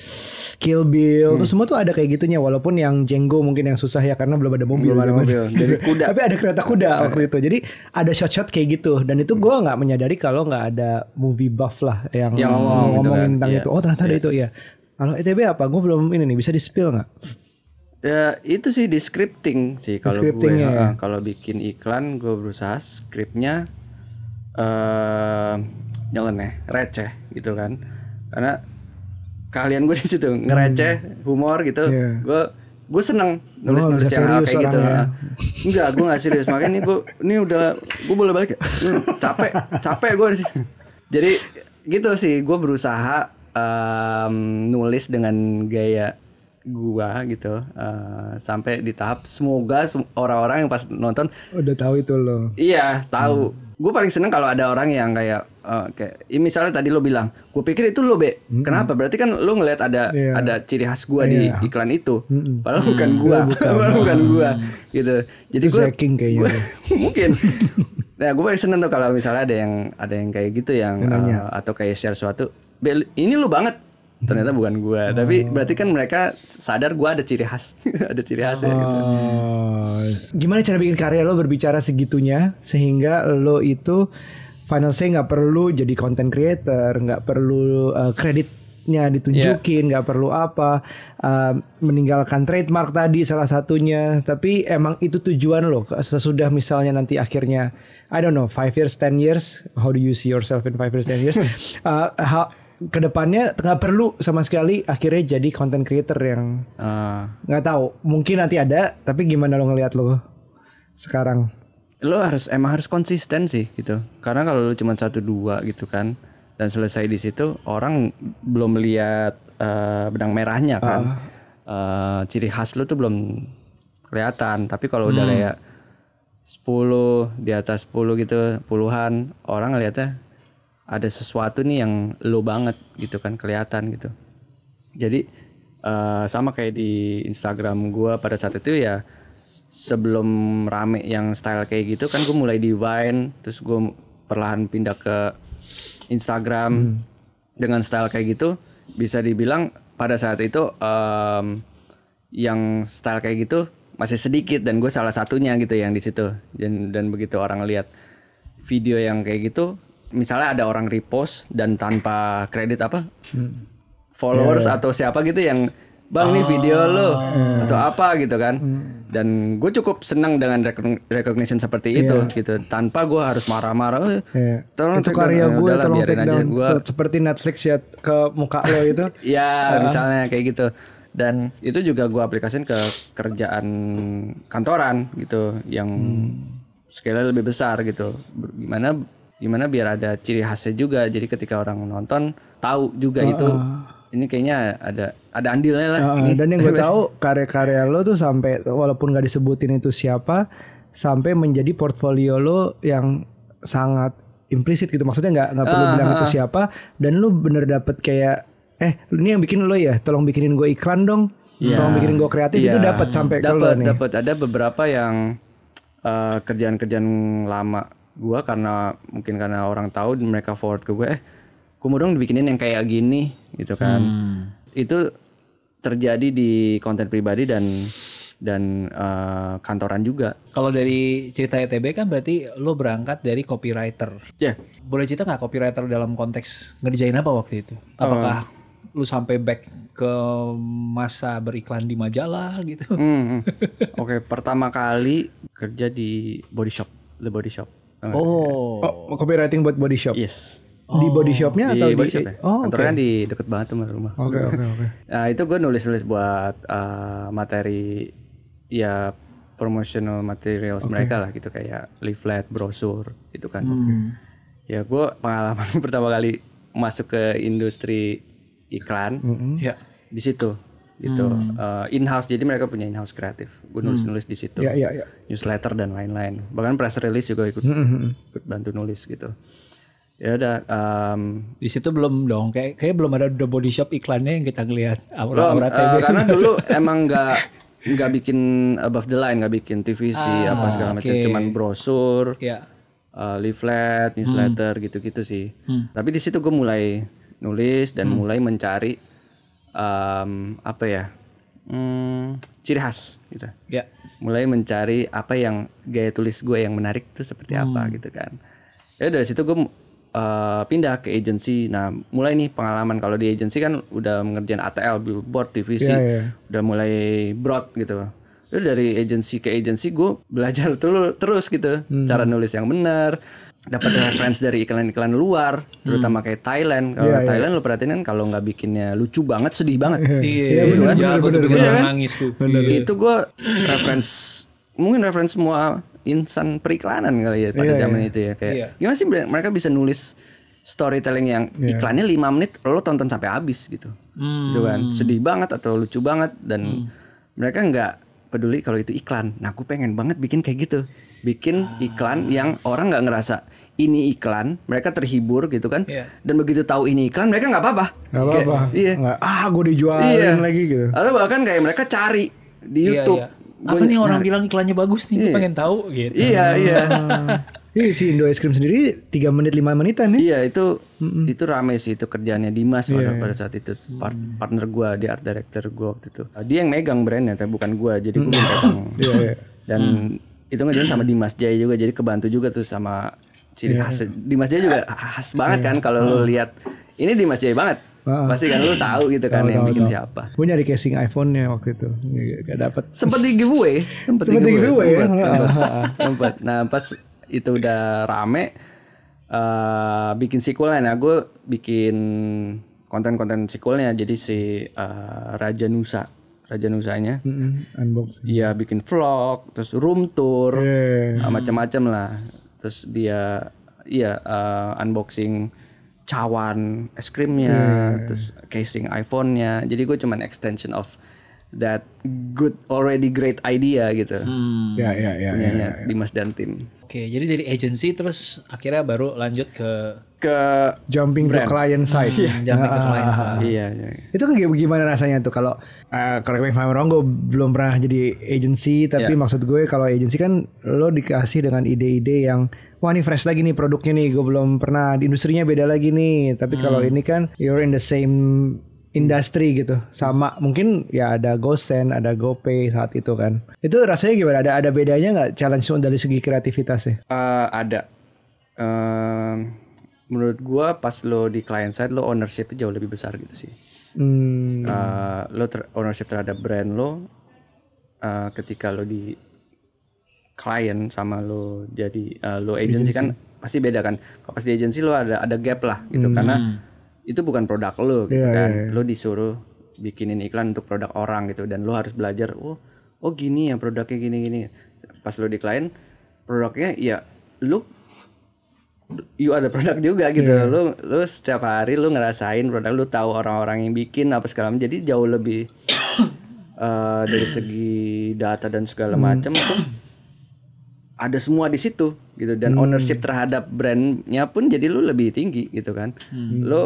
Kill Bill, hmm. tuh semua tuh ada kayak gitunya walaupun yang Jenggo mungkin yang susah ya karena belum ada mobil. Belum ada gitu kan. mobil. Jadi kuda. Tapi ada kereta kuda waktu itu. Jadi ada shot-shot kayak gitu dan itu gue nggak menyadari kalau nggak ada movie buff lah yang, yang ngomong, ngomongin gitu kan. tentang yeah. itu. Oh, ternyata yeah. ada iya. itu ya. Kalau ETB apa? Gue belum ini nih, bisa di spill nggak? Ya, itu sih di scripting sih kalau gue. Ya. ya. Kalau bikin iklan gue berusaha skripnya uh, nyeleneh ya, receh gitu kan karena kalian gue di situ ngereceh hmm. humor gitu yeah. gue gue seneng nulis oh, nulis oh, yang kayak gitu ya. enggak gue gak serius makanya ini gue ini udah gue boleh balik ya. Hmm, capek capek gue sih jadi gitu sih gue berusaha um, nulis dengan gaya gua gitu uh, sampai di tahap semoga orang-orang yang pas nonton udah tahu itu loh. Iya, tahu. Hmm. Gue paling seneng kalau ada orang yang kayak uh, kayak ya misalnya tadi lo bilang, gua pikir itu lo, Be. Hmm. Kenapa? Berarti kan lo ngeliat ada yeah. ada ciri khas gua yeah. di iya. iklan itu. Hmm. Padahal bukan hmm. gua. Bukan. bukan gua gitu. Jadi gue kayaknya. Gua, mungkin Nah, gua paling seneng tuh kalau misalnya ada yang ada yang kayak gitu yang uh, atau kayak share suatu. Ini lo banget ternyata bukan gue oh. tapi berarti kan mereka sadar gue ada ciri khas ada ciri khasnya gitu. oh. gitu gimana cara bikin karya lo berbicara segitunya sehingga lo itu final say nggak perlu jadi content creator nggak perlu uh, kreditnya ditunjukin iya. nggak yeah. perlu apa uh, meninggalkan trademark tadi salah satunya tapi emang itu tujuan lo sesudah misalnya nanti akhirnya I don't know five years ten years how do you see yourself in five years ten years uh, how kedepannya nggak perlu sama sekali akhirnya jadi content creator yang ah. nggak uh. tahu mungkin nanti ada tapi gimana lo ngelihat lo sekarang lo harus emang harus konsisten sih gitu karena kalau lo cuma satu dua gitu kan dan selesai di situ orang belum melihat uh, eh, benang merahnya kan uh. Uh, ciri khas lo tuh belum kelihatan tapi kalau hmm. udah kayak 10 di atas 10 gitu puluhan orang ngeliatnya ada sesuatu nih yang lo banget gitu kan kelihatan gitu jadi uh, sama kayak di Instagram gue pada saat itu ya sebelum rame yang style kayak gitu kan gue mulai di Vine terus gue perlahan pindah ke Instagram hmm. dengan style kayak gitu bisa dibilang pada saat itu um, yang style kayak gitu masih sedikit dan gue salah satunya gitu yang di situ dan dan begitu orang lihat video yang kayak gitu misalnya ada orang repost dan tanpa kredit apa hmm. followers yeah. atau siapa gitu yang bang oh, nih video ah, lo yeah. atau apa gitu kan hmm. dan gue cukup senang dengan recognition seperti yeah. itu gitu tanpa gue harus marah-marah eh, yeah. tolong itu karya ya gue ya, tolong take down gua. seperti Netflix ya ke muka lo itu ya uh. Ah. misalnya kayak gitu dan itu juga gue aplikasikan ke kerjaan kantoran gitu yang hmm. sekali lebih besar gitu gimana gimana biar ada ciri khasnya juga jadi ketika orang nonton tahu juga uh, itu ah. ini kayaknya ada ada andilnya lah uh, ini. dan yang gue tahu karya-karya lo tuh sampai walaupun gak disebutin itu siapa sampai menjadi portfolio lo yang sangat implisit gitu maksudnya nggak nggak perlu uh, bilang itu siapa dan lo bener dapet kayak eh ini yang bikin lo ya tolong bikinin gue iklan dong yeah. tolong bikinin gue kreatif yeah. itu iya. dapat sampai lo ke nih dapat ada beberapa yang kerjaan eh, kerjaan-kerjaan lama gue karena mungkin karena orang tahu dan mereka forward ke gue eh gue dong dibikinin yang kayak gini gitu kan hmm. itu terjadi di konten pribadi dan dan uh, kantoran juga. Kalau dari cerita ETB kan berarti lo berangkat dari copywriter. Iya. Yeah. Boleh cerita nggak copywriter dalam konteks ngerjain apa waktu itu? Apakah uh, eh. lu sampai back ke masa beriklan di majalah gitu? Hmm, hmm. Oke, okay, pertama kali kerja di body shop, the body shop. Oh. Oh, copywriting buat body shop. Yes. Di body oh. shopnya atau di, body shop ya? Oh, okay. di deket banget sama rumah. Oke, oke, oke. Nah, itu gue nulis-nulis buat uh, materi ya promotional materials okay. mereka lah gitu kayak leaflet, brosur gitu kan. Hmm. Ya gue pengalaman pertama kali masuk ke industri iklan. Mm -hmm. Ya. Di situ gitu hmm. uh, eh, in house jadi mereka punya in house kreatif gue hmm. nulis nulis di situ yeah, yeah, yeah. newsletter dan lain-lain bahkan press release juga ikut, hmm, hmm, ikut bantu nulis gitu ya udah um, di situ belum dong kayak kayak belum ada the body shop iklannya yang kita ngelihat uh, karena dulu emang nggak nggak bikin above the line nggak bikin TVC ah, apa segala okay. macam cuman brosur yeah. Ya. uh, leaflet newsletter gitu gitu-gitu sih hmm. tapi di situ gue mulai nulis dan hmm. mulai mencari um, apa ya hmm, ciri khas gitu. Ya. Mulai mencari apa yang gaya tulis gue yang menarik itu seperti hmm. apa gitu kan. Ya dari situ gue uh, pindah ke agensi. Nah, mulai nih pengalaman kalau di agensi kan udah mengerjain ATL, billboard, TVC, yeah, yeah. udah mulai broad gitu. Lalu dari agensi ke agensi gue belajar terus terus gitu, hmm. cara nulis yang benar, dapat reference dari iklan-iklan luar, terutama hmm. kayak Thailand. Kalau yeah, iya. Thailand yeah. lo perhatiin kan kalau nggak bikinnya lucu banget, sedih banget. Iya, yeah, yeah, yeah, bener, bener, bener, bener, nangis tuh. Bener. Iya. Itu gue reference mungkin reference semua insan periklanan kali ya pada yeah, zaman yeah. itu ya kayak yeah. gimana sih mereka bisa nulis storytelling yang yeah. iklannya 5 menit lo tonton sampai habis gitu. Hmm. Gitu kan. Sedih banget atau lucu banget dan hmm. mereka nggak peduli kalau itu iklan. Nah, aku pengen banget bikin kayak gitu. Bikin ah. iklan yang orang nggak ngerasa ini iklan, mereka terhibur gitu kan. Yeah. Dan begitu tahu ini iklan, mereka nggak apa-apa. Nggak apa-apa. Iya. ah, gue dijualin iya. lagi gitu. Atau bahkan kayak mereka cari di iya, YouTube. Iya, Apa nih orang nah, bilang iklannya bagus nih, iya. pengen tahu gitu. Iya, iya. Ah. Iya si Indo Es Krim sendiri 3 menit 5 menitan ya. Iya itu mm -mm. itu rame sih itu kerjaannya Dimas yeah. Iya. pada saat itu part, partner gua di art director gua waktu itu. Nah, dia yang megang brandnya tapi bukan gua jadi gua yang yeah, yeah, Dan mm. itu ngejalan sama Dimas Jaya juga jadi kebantu juga tuh sama ciri yeah. Iya. Dimas Jaya juga khas banget yeah. kan kalau lo ah. lihat ini Dimas Jaya banget. Ah. Pasti kan lu tahu gitu kan tau, yang tau, bikin tau. siapa. Gue nyari casing iPhone-nya waktu itu. Gak dapet. Sempet di giveaway. Sempet, sempet di giveaway. Sempet, ya? ah. sempet, Nah pas itu udah rame uh, bikin sequelnya nah gue bikin konten-konten sequelnya jadi si uh, Raja Nusa Raja Nusanya mm-hmm. unboxing dia bikin vlog terus room tour yeah. uh, ah, macam-macam lah terus dia iya uh, unboxing cawan es krimnya yeah. terus casing iPhone-nya jadi gue cuman extension of that good already great idea gitu. Hmm. Ya, ya, ya, ya, ya, ya, ya. Dimas dan tim. Oke, jadi dari agency terus akhirnya baru lanjut ke ke jumping brand. to client side. Hmm, jumping ke ah, client ah, ah, side. Iya, iya, iya. Itu kan gimana rasanya tuh kalau uh, correct me if I'm wrong, gue belum pernah jadi agency, tapi yeah. maksud gue kalau agency kan lo dikasih dengan ide-ide yang wah ini fresh lagi nih produknya nih, gue belum pernah di industrinya beda lagi nih. Tapi kalau hmm. ini kan you're in the same industri gitu sama mungkin ya ada gosen, ada GoPay saat itu kan itu rasanya gimana ada ada bedanya nggak challenge dari segi kreativitasnya uh, ada uh, menurut gua pas lo di client side lo ownership jauh lebih besar gitu sih hmm. uh, lo ter ownership terhadap brand lo uh, ketika lo di client sama lo jadi uh, lo agency, agency kan pasti beda kan kalau pas di agency lo ada ada gap lah gitu hmm. karena itu bukan produk lo gitu yeah, kan yeah, yeah. lo disuruh bikinin iklan untuk produk orang gitu dan lo harus belajar oh oh gini ya produknya gini gini pas lo di klien produknya ya lo you ada produk juga gitu yeah. lo lo setiap hari lo ngerasain produk lo tahu orang-orang yang bikin apa segala macam jadi jauh lebih uh, dari segi data dan segala hmm. macam hmm. ada semua di situ gitu dan hmm. ownership terhadap brandnya pun jadi lo lebih tinggi gitu kan hmm. lo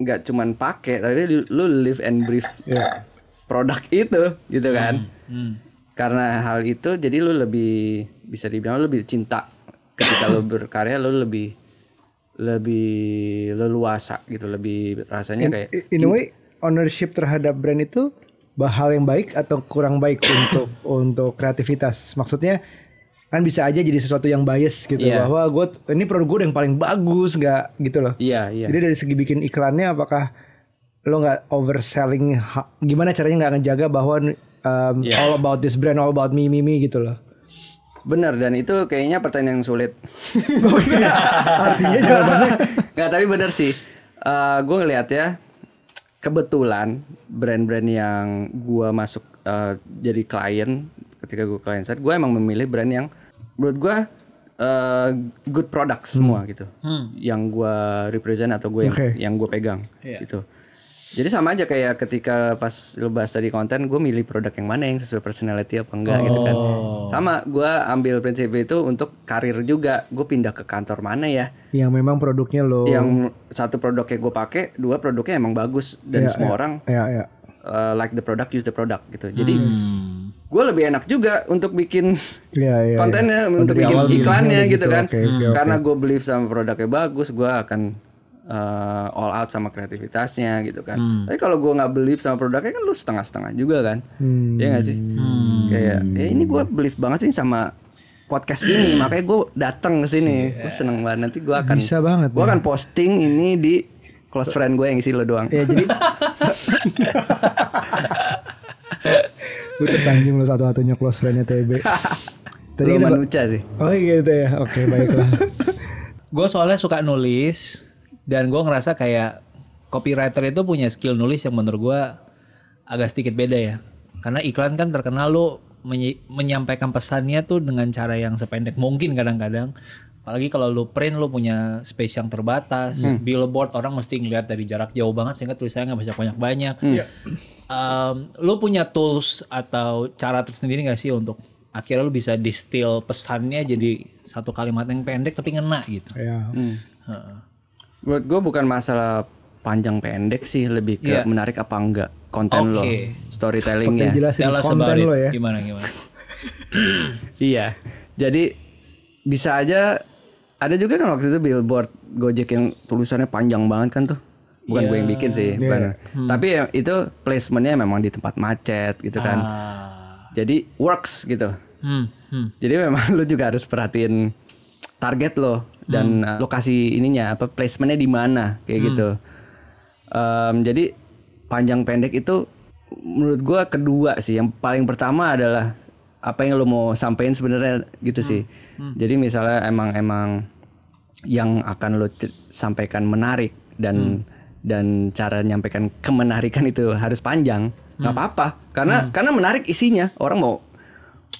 nggak cuman pakai tapi lu live and breathe yeah. produk itu gitu hmm, kan mm, mm. karena hal itu jadi lu lebih bisa dibilang lu lebih cinta ketika lu berkarya lu lebih lebih leluasa gitu lebih rasanya in, kayak in a way ownership terhadap brand itu bahal yang baik atau kurang baik untuk untuk kreativitas maksudnya kan bisa aja jadi sesuatu yang bias gitu yeah. bahwa gue ini produk gue yang paling bagus nggak gitu loh. Iya yeah, iya. Yeah. Jadi dari segi bikin iklannya apakah lo nggak overselling gimana caranya nggak ngejaga bahwa um, yeah. all about this brand all about me me me gitu loh. Bener dan itu kayaknya pertanyaan yang sulit. Oh, iya. Artinya jawabannya nggak tapi bener sih. Uh, eh, gue ngeliat ya kebetulan brand-brand yang gue masuk uh, jadi klien ketika gue klien set gue emang memilih brand yang menurut gue uh, good product hmm. semua hmm. gitu hmm. yang gue represent atau gue yang, okay. yang gue pegang yeah. gitu jadi sama aja kayak ketika pas lo bahas tadi konten, gue milih produk yang mana yang sesuai personality apa enggak oh. gitu kan. Oh. Sama gue ambil prinsip itu untuk karir juga. Gue pindah ke kantor mana ya. Yang memang produknya lo. Yang satu produknya gue pakai, dua produknya emang bagus dan yeah, semua yeah. orang yeah, yeah. Uh, like the product, use the product gitu. Jadi hmm gue lebih enak juga untuk bikin ya, ya, kontennya, ya. untuk bikin iklannya gitu, gitu kan. Okay, okay, hmm, okay. Karena gue beli sama produknya bagus, gue akan uh, all out sama kreativitasnya gitu kan. Hmm. Tapi kalau gue nggak beli sama produknya kan lu setengah-setengah juga kan. Hmm. Iya gak sih? Hmm. Kayak ya ini gue beli banget sih sama podcast ini, hmm. makanya gue datang ke sini. Gue seneng banget nanti gue akan bisa banget. Gue ya. akan posting ini di close friend gue yang isi lo doang. Iya, jadi gue tersanjung lo satu-satunya close friendnya TB. Tadi Belum kita... manusia sih. Oh iya, gitu ya. Oke, okay, baiklah. gue soalnya suka nulis dan gue ngerasa kayak copywriter itu punya skill nulis yang menurut gue agak sedikit beda ya. Karena iklan kan terkenal lo menyampaikan pesannya tuh dengan cara yang sependek mungkin kadang-kadang Apalagi kalau lu print lu punya space yang terbatas, hmm. billboard orang mesti ngeliat dari jarak jauh banget sehingga tulisannya nggak bisa banyak-banyak. Hmm. Um, lu punya tools atau cara tersendiri nggak sih untuk akhirnya lu bisa distill pesannya jadi satu kalimat yang pendek tapi ngena gitu. ya. Hmm. Buat gue bukan masalah panjang pendek sih, lebih ke yeah. menarik apa enggak konten okay. lo, storytellingnya. Jelasin konten lo ya. Gimana gimana. iya, jadi bisa aja ada juga kan waktu itu billboard Gojek yang tulisannya panjang banget kan tuh bukan yeah. gue yang iya. bikin sih yeah. Hmm. tapi ya, itu placementnya memang di tempat macet gitu kan ah. jadi works gitu hmm. Hmm. jadi memang lu juga harus perhatiin target lo dan hmm. Eh, lokasi ininya apa placementnya di mana kayak hmm. gitu um, jadi panjang pendek itu menurut gue kedua sih yang paling pertama adalah apa yang lo mau sampaikan sebenarnya gitu sih. Hmm. Hmm. Jadi misalnya emang emang yang akan lo sampaikan menarik dan hmm. dan cara nyampaikan kemenarikan itu harus panjang. Hmm. Gak apa-apa karena hmm. karena menarik isinya orang mau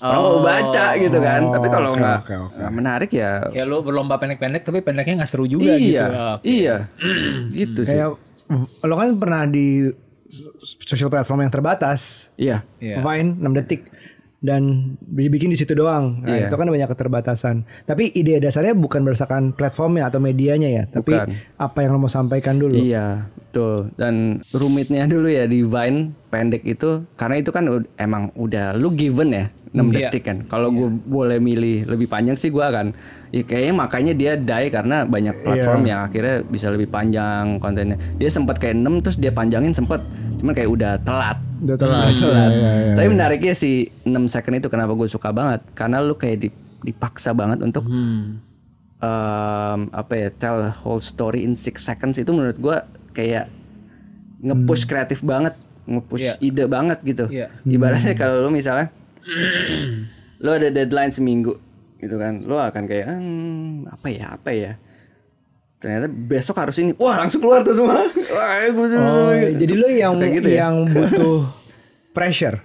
orang oh. mau baca gitu kan. tapi oh, kalau okay, nggak okay, okay. menarik ya. Ya lo berlomba pendek-pendek tapi pendeknya nggak seru juga gitu. iya, gitu. Ah, okay. Iya. gitu sih. Kayak lo kan pernah di social platform yang terbatas. Iya. Yeah. Main 6 detik dan dibikin di situ doang. Nah, yeah. itu kan banyak keterbatasan. Tapi ide dasarnya bukan berdasarkan platformnya atau medianya ya, tapi apa yang lo mau sampaikan dulu. Iya, betul. Dan rumitnya dulu ya di Vine pendek itu karena itu kan emang udah lu given ya 6 yeah. Hmm. detik iya. kan. Kalau yeah. gue iya. boleh milih lebih panjang sih gue akan ya kayaknya makanya dia die karena banyak iya. platform yeah. yang akhirnya bisa lebih panjang kontennya. Dia sempat kayak 6 terus dia panjangin sempat cuman kayak udah telat. Udah telat. Hmm. telat. Yeah, yeah, yeah, Tapi iya. menariknya si 6 second itu kenapa gue suka banget karena lu kayak dipaksa banget untuk hmm. um, apa ya tell whole story in 6 seconds itu menurut gue kayak ngepush hmm. kreatif banget, ngepush yeah. ide banget gitu. Yeah. Ibaratnya hmm. kalau lu misalnya lu ada deadline seminggu gitu kan lo akan kayak hmm apa ya apa ya ternyata besok harus ini wah langsung keluar tuh semua oh, gitu. iya. jadi lo yang gitu ya? yang butuh pressure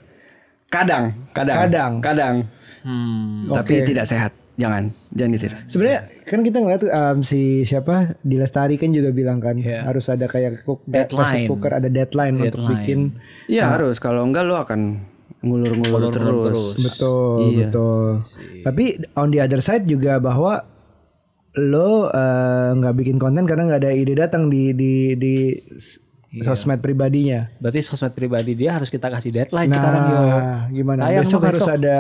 kadang kadang kadang kadang hmm, tapi okay. tidak sehat jangan jangan ditiru sebenarnya kan kita ngeliat um, si siapa di lestari kan juga bilang kan yeah. harus ada kayak cook, deadline. cooker ada deadline, deadline. untuk bikin ya nah, harus kalau enggak lo akan ngulur-ngulur terus. terus. Betul, iya. betul. Si. Tapi on the other side juga bahwa lo eh, nggak uh, bikin konten karena nggak ada ide datang di di di iya. sosmed pribadinya. Berarti sosmed pribadi dia harus kita kasih deadline nah, sekarang Gimana? besok, besok harus ada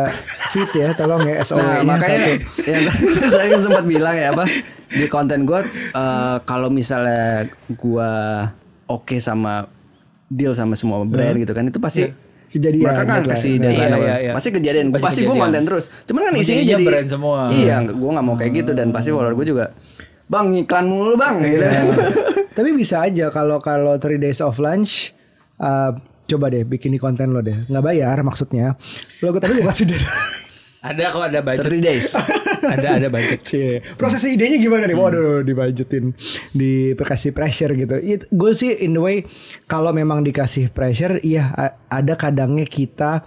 fit ya, tolong ya SOW. E nah, makanya satu. yang saya kan sempat bilang ya apa di konten gue uh, kalau misalnya gue oke okay sama deal sama semua brand hmm. gitu kan itu pasti yeah hmm kejadian mereka kan kasih dana iya, iya, iya. pasti kejadian pasti, pasti gue konten terus cuman kan isinya jadi semua iya gue nggak mau kayak gitu dan pasti hmm. follower gue juga bang iklan mulu bang gitu iya. tapi bisa aja kalau kalau three days of lunch uh, coba deh bikin di konten lo deh nggak bayar maksudnya lo gue tadi gue kasih ada kok ada budget three days ada ada budget. sih Proses idenya gimana nih? Hmm. Waduh, dibajetin, dikasih pressure gitu. gue sih in the way kalau memang dikasih pressure, iya ada kadangnya kita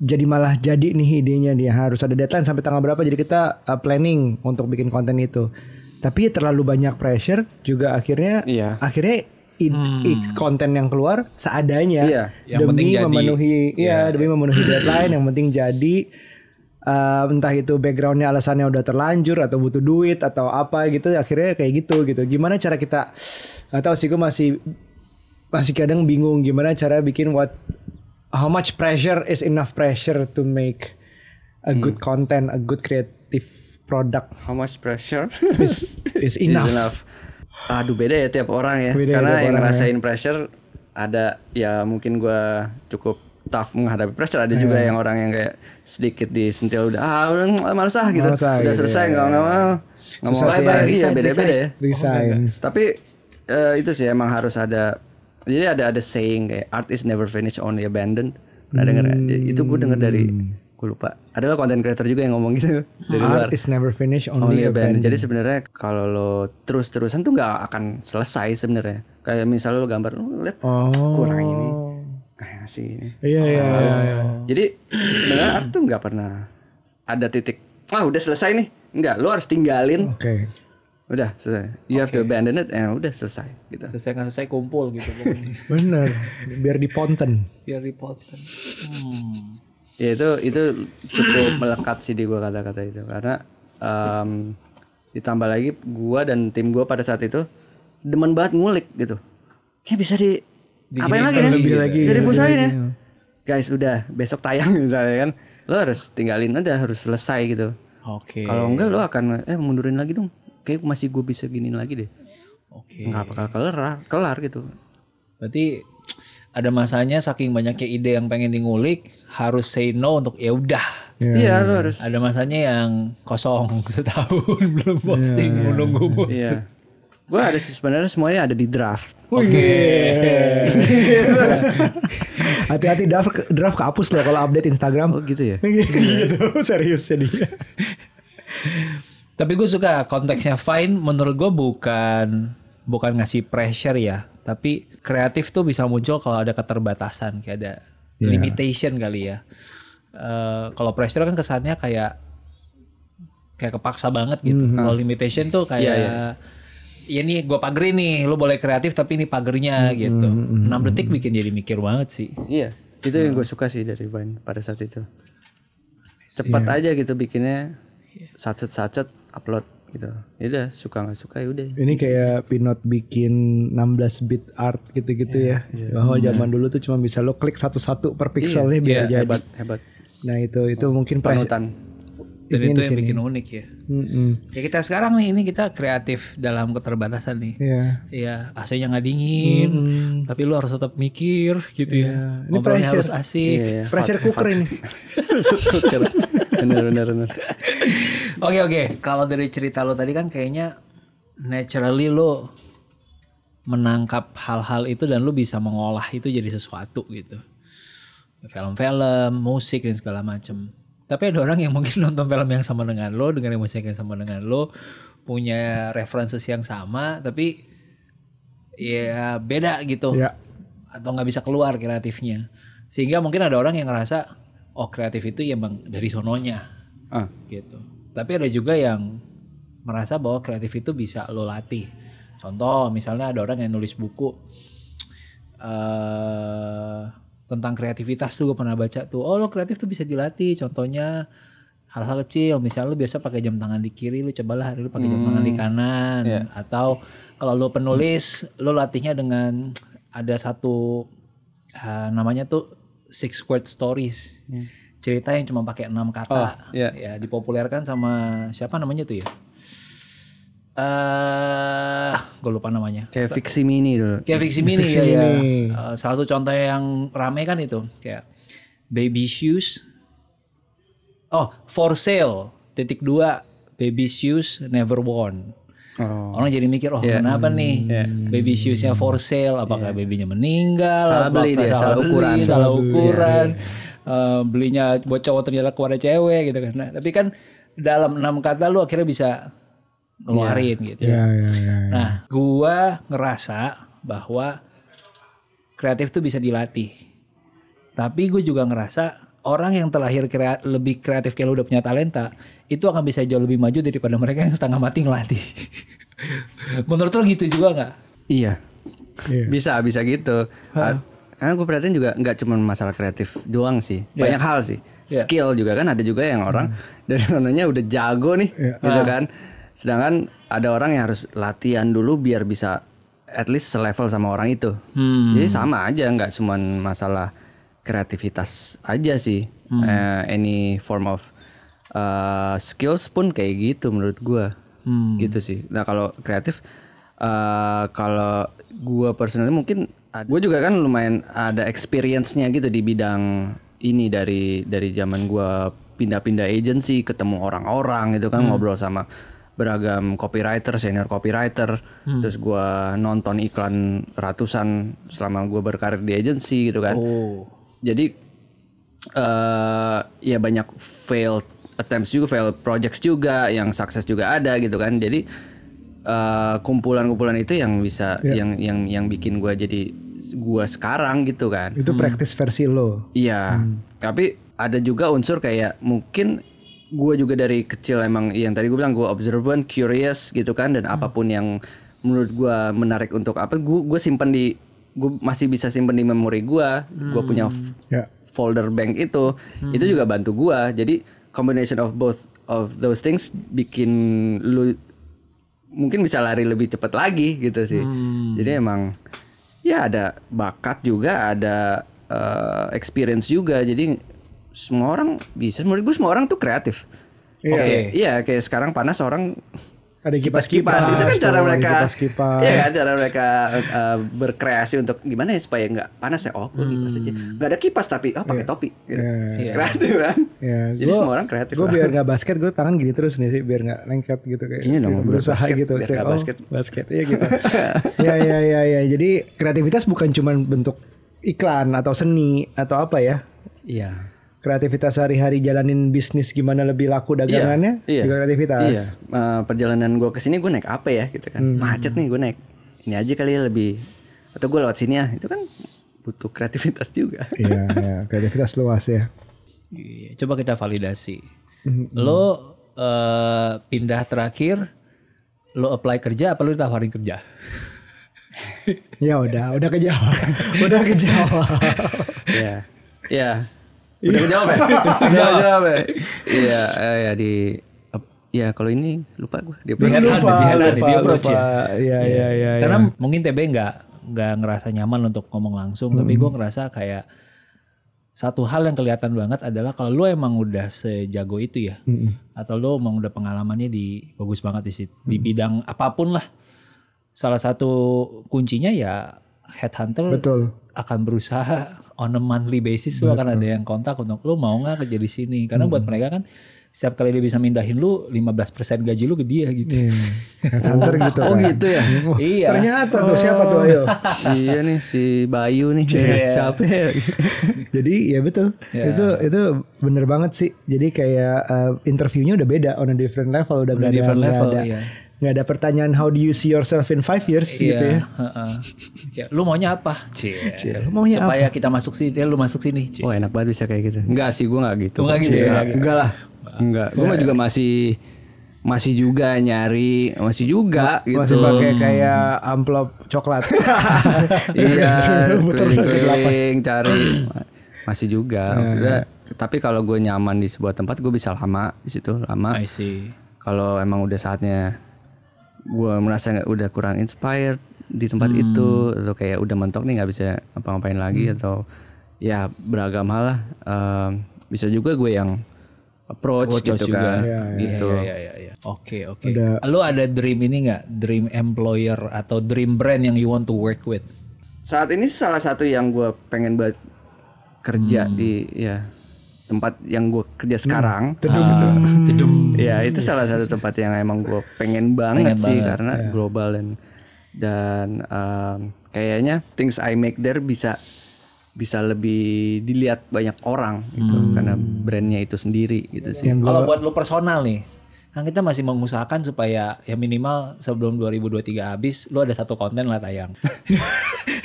jadi malah jadi nih idenya dia harus ada deadline sampai tanggal berapa jadi kita uh, planning untuk bikin konten itu tapi terlalu banyak pressure juga akhirnya iya. akhirnya id, hmm. id, konten yang keluar seadanya iya, yang demi memenuhi jadi. ya ya demi memenuhi deadline yang penting jadi uh, entah itu backgroundnya alasannya udah terlanjur atau butuh duit atau apa gitu akhirnya kayak gitu gitu gimana cara kita nggak tahu sih gue masih masih kadang bingung gimana cara bikin what how much pressure is enough pressure to make a hmm. good content a good creative product how much pressure is is enough, is enough. Aduh beda ya tiap orang ya beda ya karena ya, yang ngerasain ya. pressure ada ya mungkin gue cukup tough menghadapi pressure ada juga iya. yang orang yang kayak sedikit disentil udah ah malas ah gitu ah, udah gitu selesai ya. nggak nggak mau nggak mau lagi ya iya, beda-beda ya resign oh, tapi uh, itu sih emang harus ada jadi ada ada saying kayak art is never finished only abandoned pernah denger hmm. itu gue dengar dari gue lupa adalah konten creator juga yang ngomong gitu dari art luar. is never finished only, only abandoned. abandoned jadi sebenarnya kalau lo terus terusan tuh nggak akan selesai sebenarnya kayak misalnya lo gambar lo oh, lihat oh. kurang ini kayak ah, sih ini. Iya iya, oh, iya iya. Jadi sebenarnya art tuh nggak pernah ada titik ah udah selesai nih. Enggak, lo harus tinggalin. Oke. Okay. Udah selesai. You okay. have to abandon it. Eh, udah selesai gitu. Selesai nggak selesai kumpul gitu Bener. Biar di ponten. Biar di ponten. Hmm. Ya itu itu cukup melekat sih di gua kata-kata itu karena um, ditambah lagi gua dan tim gua pada saat itu demen banget ngulik gitu. Kayak bisa di apa yang lagi ya? Lebih lagi. Jadi pusain ya. Iya. Guys, udah besok tayang misalnya kan. Lo harus tinggalin aja, harus selesai gitu. Oke. Okay. Kalau enggak lo akan eh mundurin lagi dong. Kayak masih gue bisa giniin lagi deh. Oke. Okay. Enggak bakal kelar, kelar gitu. Berarti ada masanya saking banyaknya ide yang pengen dingulik harus say no untuk ya udah. Iya, yeah. Iya. harus. Ada masanya yang kosong setahun belum posting, yeah. Iya. menunggu. Yeah gue ada sih sebenarnya semuanya ada di draft. Oh iya. Oke. Okay. Hati-hati draft draft kehapus loh kalau update Instagram. Oh gitu ya. Iya, gitu, ya. gitu. serius jadi. Tapi gue suka konteksnya Fine menurut gue bukan bukan ngasih pressure ya, tapi kreatif tuh bisa muncul kalau ada keterbatasan, kayak ada yeah. limitation kali ya. Uh, kalau pressure kan kesannya kayak kayak kepaksa banget gitu. Mm -hmm. Kalau limitation tuh iya, kayak yeah, yeah ya ini gue pagri nih lo boleh kreatif tapi ini pagernya hmm, gitu hmm, 6 hmm, detik hmm. bikin jadi mikir banget sih iya itu hmm. yang gue suka sih dari Vine pada saat itu iya. cepat yeah. aja gitu bikinnya sacet-sacet upload gitu ya udah suka nggak suka ya udah ini kayak Pinot bikin 16 bit art gitu-gitu yeah, ya yeah. bahwa hmm. zaman dulu tuh cuma bisa lo klik satu-satu per pixelnya yeah, biar yeah, jadi hebat hebat nah itu itu mungkin panutan dan itu yang bikin unik ya mm-hmm. ya kita sekarang nih ini kita kreatif dalam keterbatasan nih yeah. ya iya, AC-nya nggak dingin mm-hmm. tapi lu harus tetap mikir gitu yeah. ya iya. pressure. harus asik yeah, iya, yeah. pressure cooker ini cooker benar. benar benar oke oke kalau dari cerita lu tadi kan kayaknya naturally lo menangkap hal-hal itu dan lu bisa mengolah itu jadi sesuatu gitu film-film musik dan segala macem tapi ada orang yang mungkin nonton film yang sama dengan lo dengan musik yang sama dengan lo punya references yang sama tapi ya beda gitu ya. atau nggak bisa keluar kreatifnya sehingga mungkin ada orang yang ngerasa oh kreatif itu ya bang dari sononya ah. gitu tapi ada juga yang merasa bahwa kreatif itu bisa lo latih contoh misalnya ada orang yang nulis buku uh, tentang kreativitas tuh gue pernah baca tuh oh lo kreatif tuh bisa dilatih contohnya hal-hal kecil misalnya lo biasa pakai jam tangan di kiri lo cobalah hari lo pakai jam tangan di hmm. kanan yeah. atau kalau lo penulis lo latihnya dengan ada satu uh, namanya tuh six word stories hmm. cerita yang cuma pakai enam kata oh, yeah. ya dipopulerkan sama siapa namanya tuh ya eh uh, ah, gue lupa namanya kayak fiksi mini dulu kayak fiksi mini fiksi ya, Uh, salah satu contoh yang rame kan itu kayak baby shoes oh for sale titik dua baby shoes never worn Oh. Orang jadi mikir, oh yeah. kenapa hmm. nih iya. yeah. baby shoesnya for sale? Apakah yeah. babynya meninggal? Salah beli dia, salah, salah ukuran, beli, salah iya, ukuran. Yeah, iya. yeah. Uh, belinya buat cowok ternyata keluar cewek gitu kan. Nah, tapi kan dalam enam kata lu akhirnya bisa ngeluarin yeah. gitu. Yeah, yeah, yeah, yeah. Iya. Nah, gua ngerasa bahwa kreatif tuh bisa dilatih. Tapi gue juga ngerasa orang yang terlahir krea lebih kreatif kayak lu udah punya talenta itu akan bisa jauh lebih maju daripada mereka yang setengah mati ngelatih. Menurut lo gitu juga nggak? Iya. iya. Bisa bisa gitu. Huh? Karena gue perhatiin juga nggak cuma masalah kreatif doang sih, yeah. banyak hal sih. Yeah. Skill juga kan ada juga yang orang hmm. dari namanya udah jago nih, yeah. gitu kan. Sedangkan ada orang yang harus latihan dulu biar bisa at least selevel sama orang itu. Hmm. Jadi sama aja nggak cuma masalah kreativitas aja sih. Hmm. Uh, any form of uh, skills pun kayak gitu menurut gue Hmm. Gitu sih. Nah, kalau kreatif uh, kalau gue personally mungkin gue juga kan lumayan ada experience-nya gitu di bidang ini dari dari zaman gue pindah-pindah agency, ketemu orang-orang gitu kan hmm. ngobrol sama beragam copywriter, senior copywriter. Hmm. Terus gue nonton iklan ratusan selama gue berkarir di agency gitu kan. Oh. Jadi uh, ya banyak failed attempts juga, failed projects juga, yang sukses juga ada gitu kan. Jadi eh, kumpulan-kumpulan uh, itu yang bisa yeah. yang yang yang bikin gue jadi gue sekarang gitu kan. Itu hmm. praktis versi lo. Iya. Hmm. Tapi ada juga unsur kayak mungkin gue juga dari kecil emang yang tadi gue bilang gue observant, curious gitu kan dan hmm. apapun yang menurut gue menarik untuk apa gue gue simpen di gue masih bisa simpan di memori gue, hmm. gue punya yeah. folder bank itu, hmm. itu juga bantu gue. Jadi combination of both of those things bikin lu mungkin bisa lari lebih cepat lagi gitu sih. Hmm. Jadi emang ya ada bakat juga, ada uh, experience juga. Jadi semua orang bisa menurut gue semua orang tuh kreatif Iya. Okay. okay. Iya, kayak sekarang panas orang ada kipas-kipas. Itu kan, iya, kan cara mereka kipas-kipas. ya kan cara mereka uh, berkreasi untuk gimana ya supaya nggak panas ya. Oh, gue kipas aja. Hmm. Nggak ada kipas tapi oh, pakai yeah. topi gitu. Yeah. Iya. Iya. Kreatif kan? Yeah. Jadi gua, semua orang kreatif. Gue biar nggak basket, gue tangan gini terus nih sih biar nggak lengket gitu kayak. Iya dong, berusaha basket, gitu. Biar Saya, oh, basket. basket. Iya gitu. Ya ya iya ya. Jadi kreativitas bukan cuma bentuk iklan atau seni atau apa ya. Iya kreativitas sehari-hari jalanin bisnis gimana lebih laku iya, dagangannya iya, iya. juga kreativitas. Iya. Uh, perjalanan gue sini gue naik apa ya gitu kan hmm. macet nih gue naik ini aja kali ya lebih atau gue lewat sini ya itu kan butuh kreativitas juga. iya, iya kreativitas luas ya. Iya, coba kita validasi. hmm Lo uh, pindah terakhir lo apply kerja apa lo ditawarin kerja? ya udah, udah kejawab udah kejawab Iya. Iya. Ya, Udah iya. jawab ya? Udah jawab ya? Iya, eh, ya di Ya kalau ini lupa gue. Dia ya? lupa, lupa, lupa, lupa, dia lupa. Ya, ya, ya, Karena mungkin TB nggak nggak ngerasa nyaman untuk ngomong langsung, hmm. tapi gue ngerasa kayak satu hal yang kelihatan banget adalah kalau lu emang udah sejago itu ya, hmm atau lu emang udah pengalamannya di bagus banget di situ, hmm di bidang apapun lah. Salah satu kuncinya ya headhunter akan berusaha on a monthly basis lu akan ada yang kontak untuk lu mau nggak kerja di sini karena hmm. buat mereka kan setiap kali dia bisa mindahin lu 15% gaji lu ke dia gitu. Yeah. gitu. Kan. Oh kan. gitu ya. Oh, iya. Ternyata tuh siapa tuh ayo. iya nih si Bayu nih yeah. siapa ya. Jadi ya betul. Yeah. Itu itu bener banget sih. Jadi kayak uh, interviewnya udah beda on a different level udah, udah different level. Ada. Iya nggak ada pertanyaan how do you see yourself in five years yeah, gitu ya. Uh, uh. ya lu maunya apa? Cie. Cie lu maunya Supaya apa? kita masuk sini, lu masuk sini. Cie. Oh enak banget bisa kayak gitu. Enggak sih gue nggak gitu. Enggak gitu. Ya, enggak lah. Enggak. Gue nah, juga masih masih juga nyari masih juga masih gitu masih pakai kayak amplop coklat iya, iya keliling cari masih juga iya, maksudnya iya. tapi kalau gue nyaman di sebuah tempat gue bisa lama di situ lama kalau emang udah saatnya gue merasa nggak udah kurang inspired di tempat hmm. itu atau kayak udah mentok nih nggak bisa apa-apain lagi hmm. atau ya beragam hal lah um, bisa juga gue yang approach, approach gitu juga. kan ya, ya, gitu iya, iya, iya, oke ya, ya, ya, ya. oke lo ada dream ini nggak dream employer atau dream brand yang you want to work with saat ini salah satu yang gue pengen buat kerja hmm. di ya tempat yang gue kerja hmm. sekarang. Tedum, uh, ah. tedum. Hmm. Ya itu salah satu tempat yang emang gue pengen banget sih banget, karena yeah. global dan dan um, kayaknya things I make there bisa bisa lebih dilihat banyak orang gitu hmm. karena brandnya itu sendiri gitu sih. Kalau buat lo personal nih, kan kita masih mengusahakan supaya ya minimal sebelum 2023 habis lo ada satu konten lah tayang.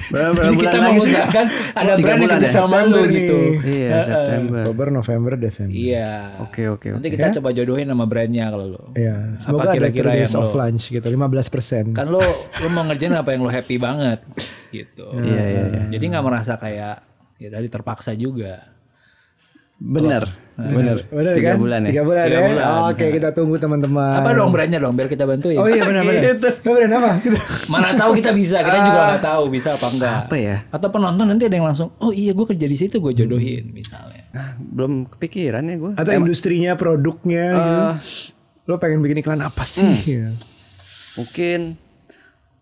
Nah, Jadi kita mengusahakan ada brand yang bisa manggung gitu. Iya, September. Oktober, November, Desember. Iya. Oke, oke. Nanti kita coba jodohin sama brandnya kalau lo. Iya. Semoga ada kira-kira yang soft lunch gitu, 15%. Kan lo lo mau ngerjain apa yang lo happy banget gitu. Iya, iya. iya. Jadi gak merasa kayak ya tadi terpaksa juga. Bener, bener. Bener Tiga kan? bulan ya? Tiga bulan Tiga ya? Bulan. Oh, Oke, kita tunggu teman-teman. Apa dong brandnya dong, biar kita bantu ya Oh iya benar-benar. gitu. Brand apa? Mana tahu kita bisa, kita ah. juga nggak tahu bisa apa enggak. Apa ya? Atau penonton nanti ada yang langsung, oh iya gue kerja di situ, gue jodohin hmm. misalnya. Nah, belum kepikiran ya gue. Atau Emang, industrinya, produknya. Uh, Lo pengen bikin iklan apa sih? Hmm. Iya. Mungkin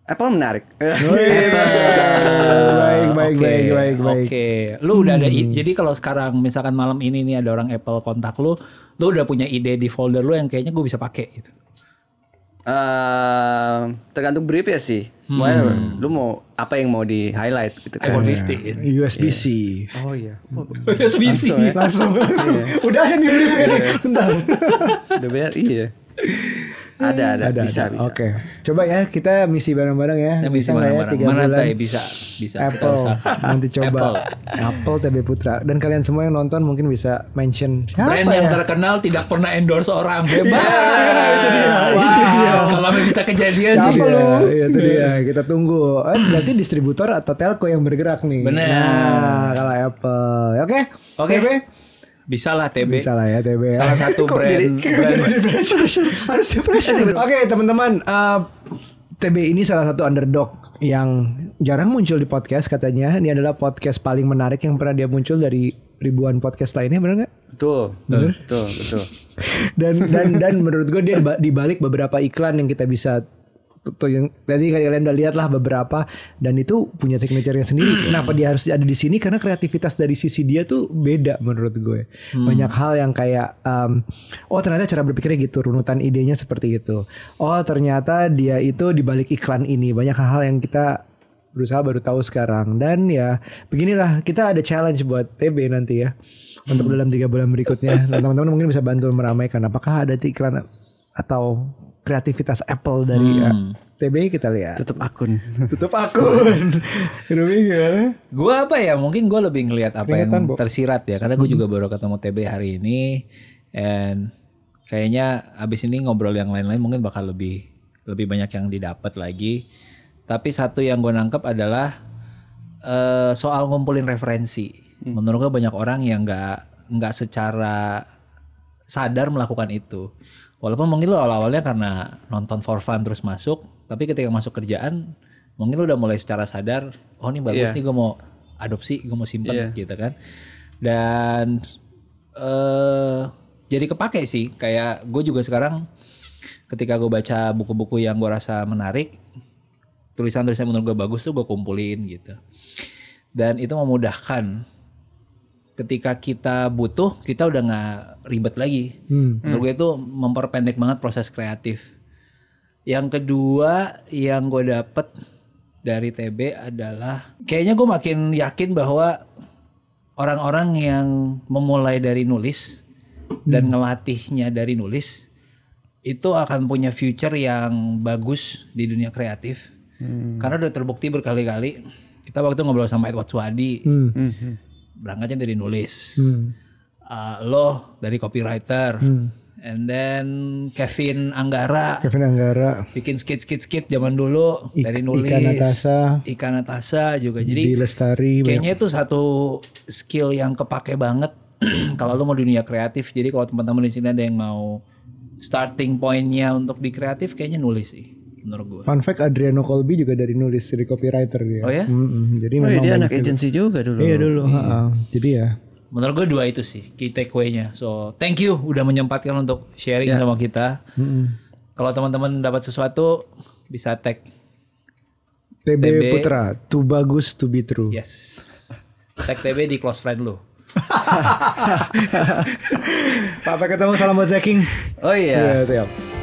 Apple menarik. Baik, baik, baik, okay. baik, baik, baik. Oke, okay. lu udah ada. Hmm. Jadi kalau sekarang misalkan malam ini nih ada orang Apple kontak lu, lu udah punya ide di folder lu yang kayaknya gue bisa pakai gitu. Uh, tergantung brief ya sih. Semuanya hmm. lu mau apa yang mau di highlight gitu kan. iPhone 15. Yeah. USB-C. Yeah. Oh iya. Oh, hmm. USB-C. Langsung. Ya. langsung, langsung. Iya. Udah ya nih briefnya. ini. Iya. Bentar. Udah benar iya. Ada, ada, ada bisa, ada. bisa. Oke. Okay. Coba ya kita misi bareng-bareng ya. ya misi bareng-bareng. Ya, bisa, bisa. Apple. Nanti coba. Apple. Apple TB Putra. Dan kalian semua yang nonton mungkin bisa mention siapa Brand ya? yang terkenal tidak pernah endorse orang. Bebas. ya, itu dia. Wow. dia. Kalau bisa kejadian siapa sih. Siapa lu? Ya, itu dia. Kita tunggu. Eh, berarti distributor atau telco yang bergerak nih. Benar. Nah, kalau Apple. Oke. Okay? Oke. Okay. okay. Bisa lah TB. Bisa lah ya TB. Ya. Salah satu brand. Jadi, brand. jadi depression. Harus depression. Oke okay, teman-teman. Uh, TB ini salah satu underdog yang jarang muncul di podcast katanya. Ini adalah podcast paling menarik yang pernah dia muncul dari ribuan podcast lainnya benar nggak? Betul, betul, betul, betul. dan dan dan menurut gue dia di balik beberapa iklan yang kita bisa tuh yang tadi kalian udah lihat lah beberapa dan itu punya signaturenya sendiri. Kenapa dia harus ada di sini? Karena kreativitas dari sisi dia tuh beda menurut gue. Hmm. Banyak hal yang kayak um, oh ternyata cara berpikirnya gitu, runutan idenya seperti itu. Oh ternyata dia itu dibalik iklan ini banyak hal-hal yang kita berusaha baru tahu sekarang dan ya beginilah kita ada challenge buat TB nanti ya untuk hmm. dalam tiga bulan berikutnya teman-teman mungkin bisa bantu meramaikan apakah ada iklan atau kreativitas Apple dari hmm. Ya, TB kita lihat. Tutup akun. Tutup akun. Gue apa ya? Mungkin gue lebih ngelihat apa Peringatan, yang tersirat ya. Karena gue hmm. juga baru ketemu TB hari ini. And kayaknya abis ini ngobrol yang lain-lain mungkin bakal lebih lebih banyak yang didapat lagi. Tapi satu yang gue nangkep adalah uh, soal ngumpulin referensi. Hmm. Menurut gue banyak orang yang nggak nggak secara sadar melakukan itu walaupun mungkin lo awal-awalnya karena nonton for fun terus masuk tapi ketika masuk kerjaan mungkin lo udah mulai secara sadar oh ini bagus yeah. nih gue mau adopsi gue mau simpen yeah. gitu kan dan uh, jadi kepake sih kayak gue juga sekarang ketika gue baca buku-buku yang gue rasa menarik tulisan-tulisan menurut gue bagus tuh gue kumpulin gitu dan itu memudahkan ketika kita butuh kita udah nggak ribet lagi hmm. menurut gue itu memperpendek banget proses kreatif yang kedua yang gue dapet dari TB adalah kayaknya gue makin yakin bahwa orang-orang yang memulai dari nulis hmm. dan ngelatihnya dari nulis itu akan punya future yang bagus di dunia kreatif hmm. karena udah terbukti berkali-kali kita waktu ngobrol sama Edward Swadi hmm. hmm, hmm berangkatnya dari nulis hmm. uh, lo dari copywriter hmm. And then Kevin Anggara. Kevin Anggara. Bikin skit-skit-skit zaman dulu I, dari nulis. Ikan Natasha. Ikan Natasha juga. Jadi Lestari. Kayaknya itu satu skill yang kepake banget kalau lo mau dunia kreatif. Jadi kalau teman-teman di sini ada yang mau starting pointnya untuk di kreatif kayaknya nulis sih menurut gue. Fun fact Adriano Colby juga dari nulis jadi copywriter dia. Oh ya? Mm-hmm. Jadi oh, iya, memang dia anak agency juga dulu. Iya dulu. Hmm. Iya. ha Jadi ya. Menurut gue dua itu sih key takeaway-nya. So thank you udah menyempatkan untuk sharing yeah. sama kita. Mm-hmm. Kalau teman-teman dapat sesuatu bisa tag TB, TB Putra, too bagus to be true. Yes. Tag TB di close friend lu. Papa ketemu salam buat Zeking. Oh iya. Yeah, siap.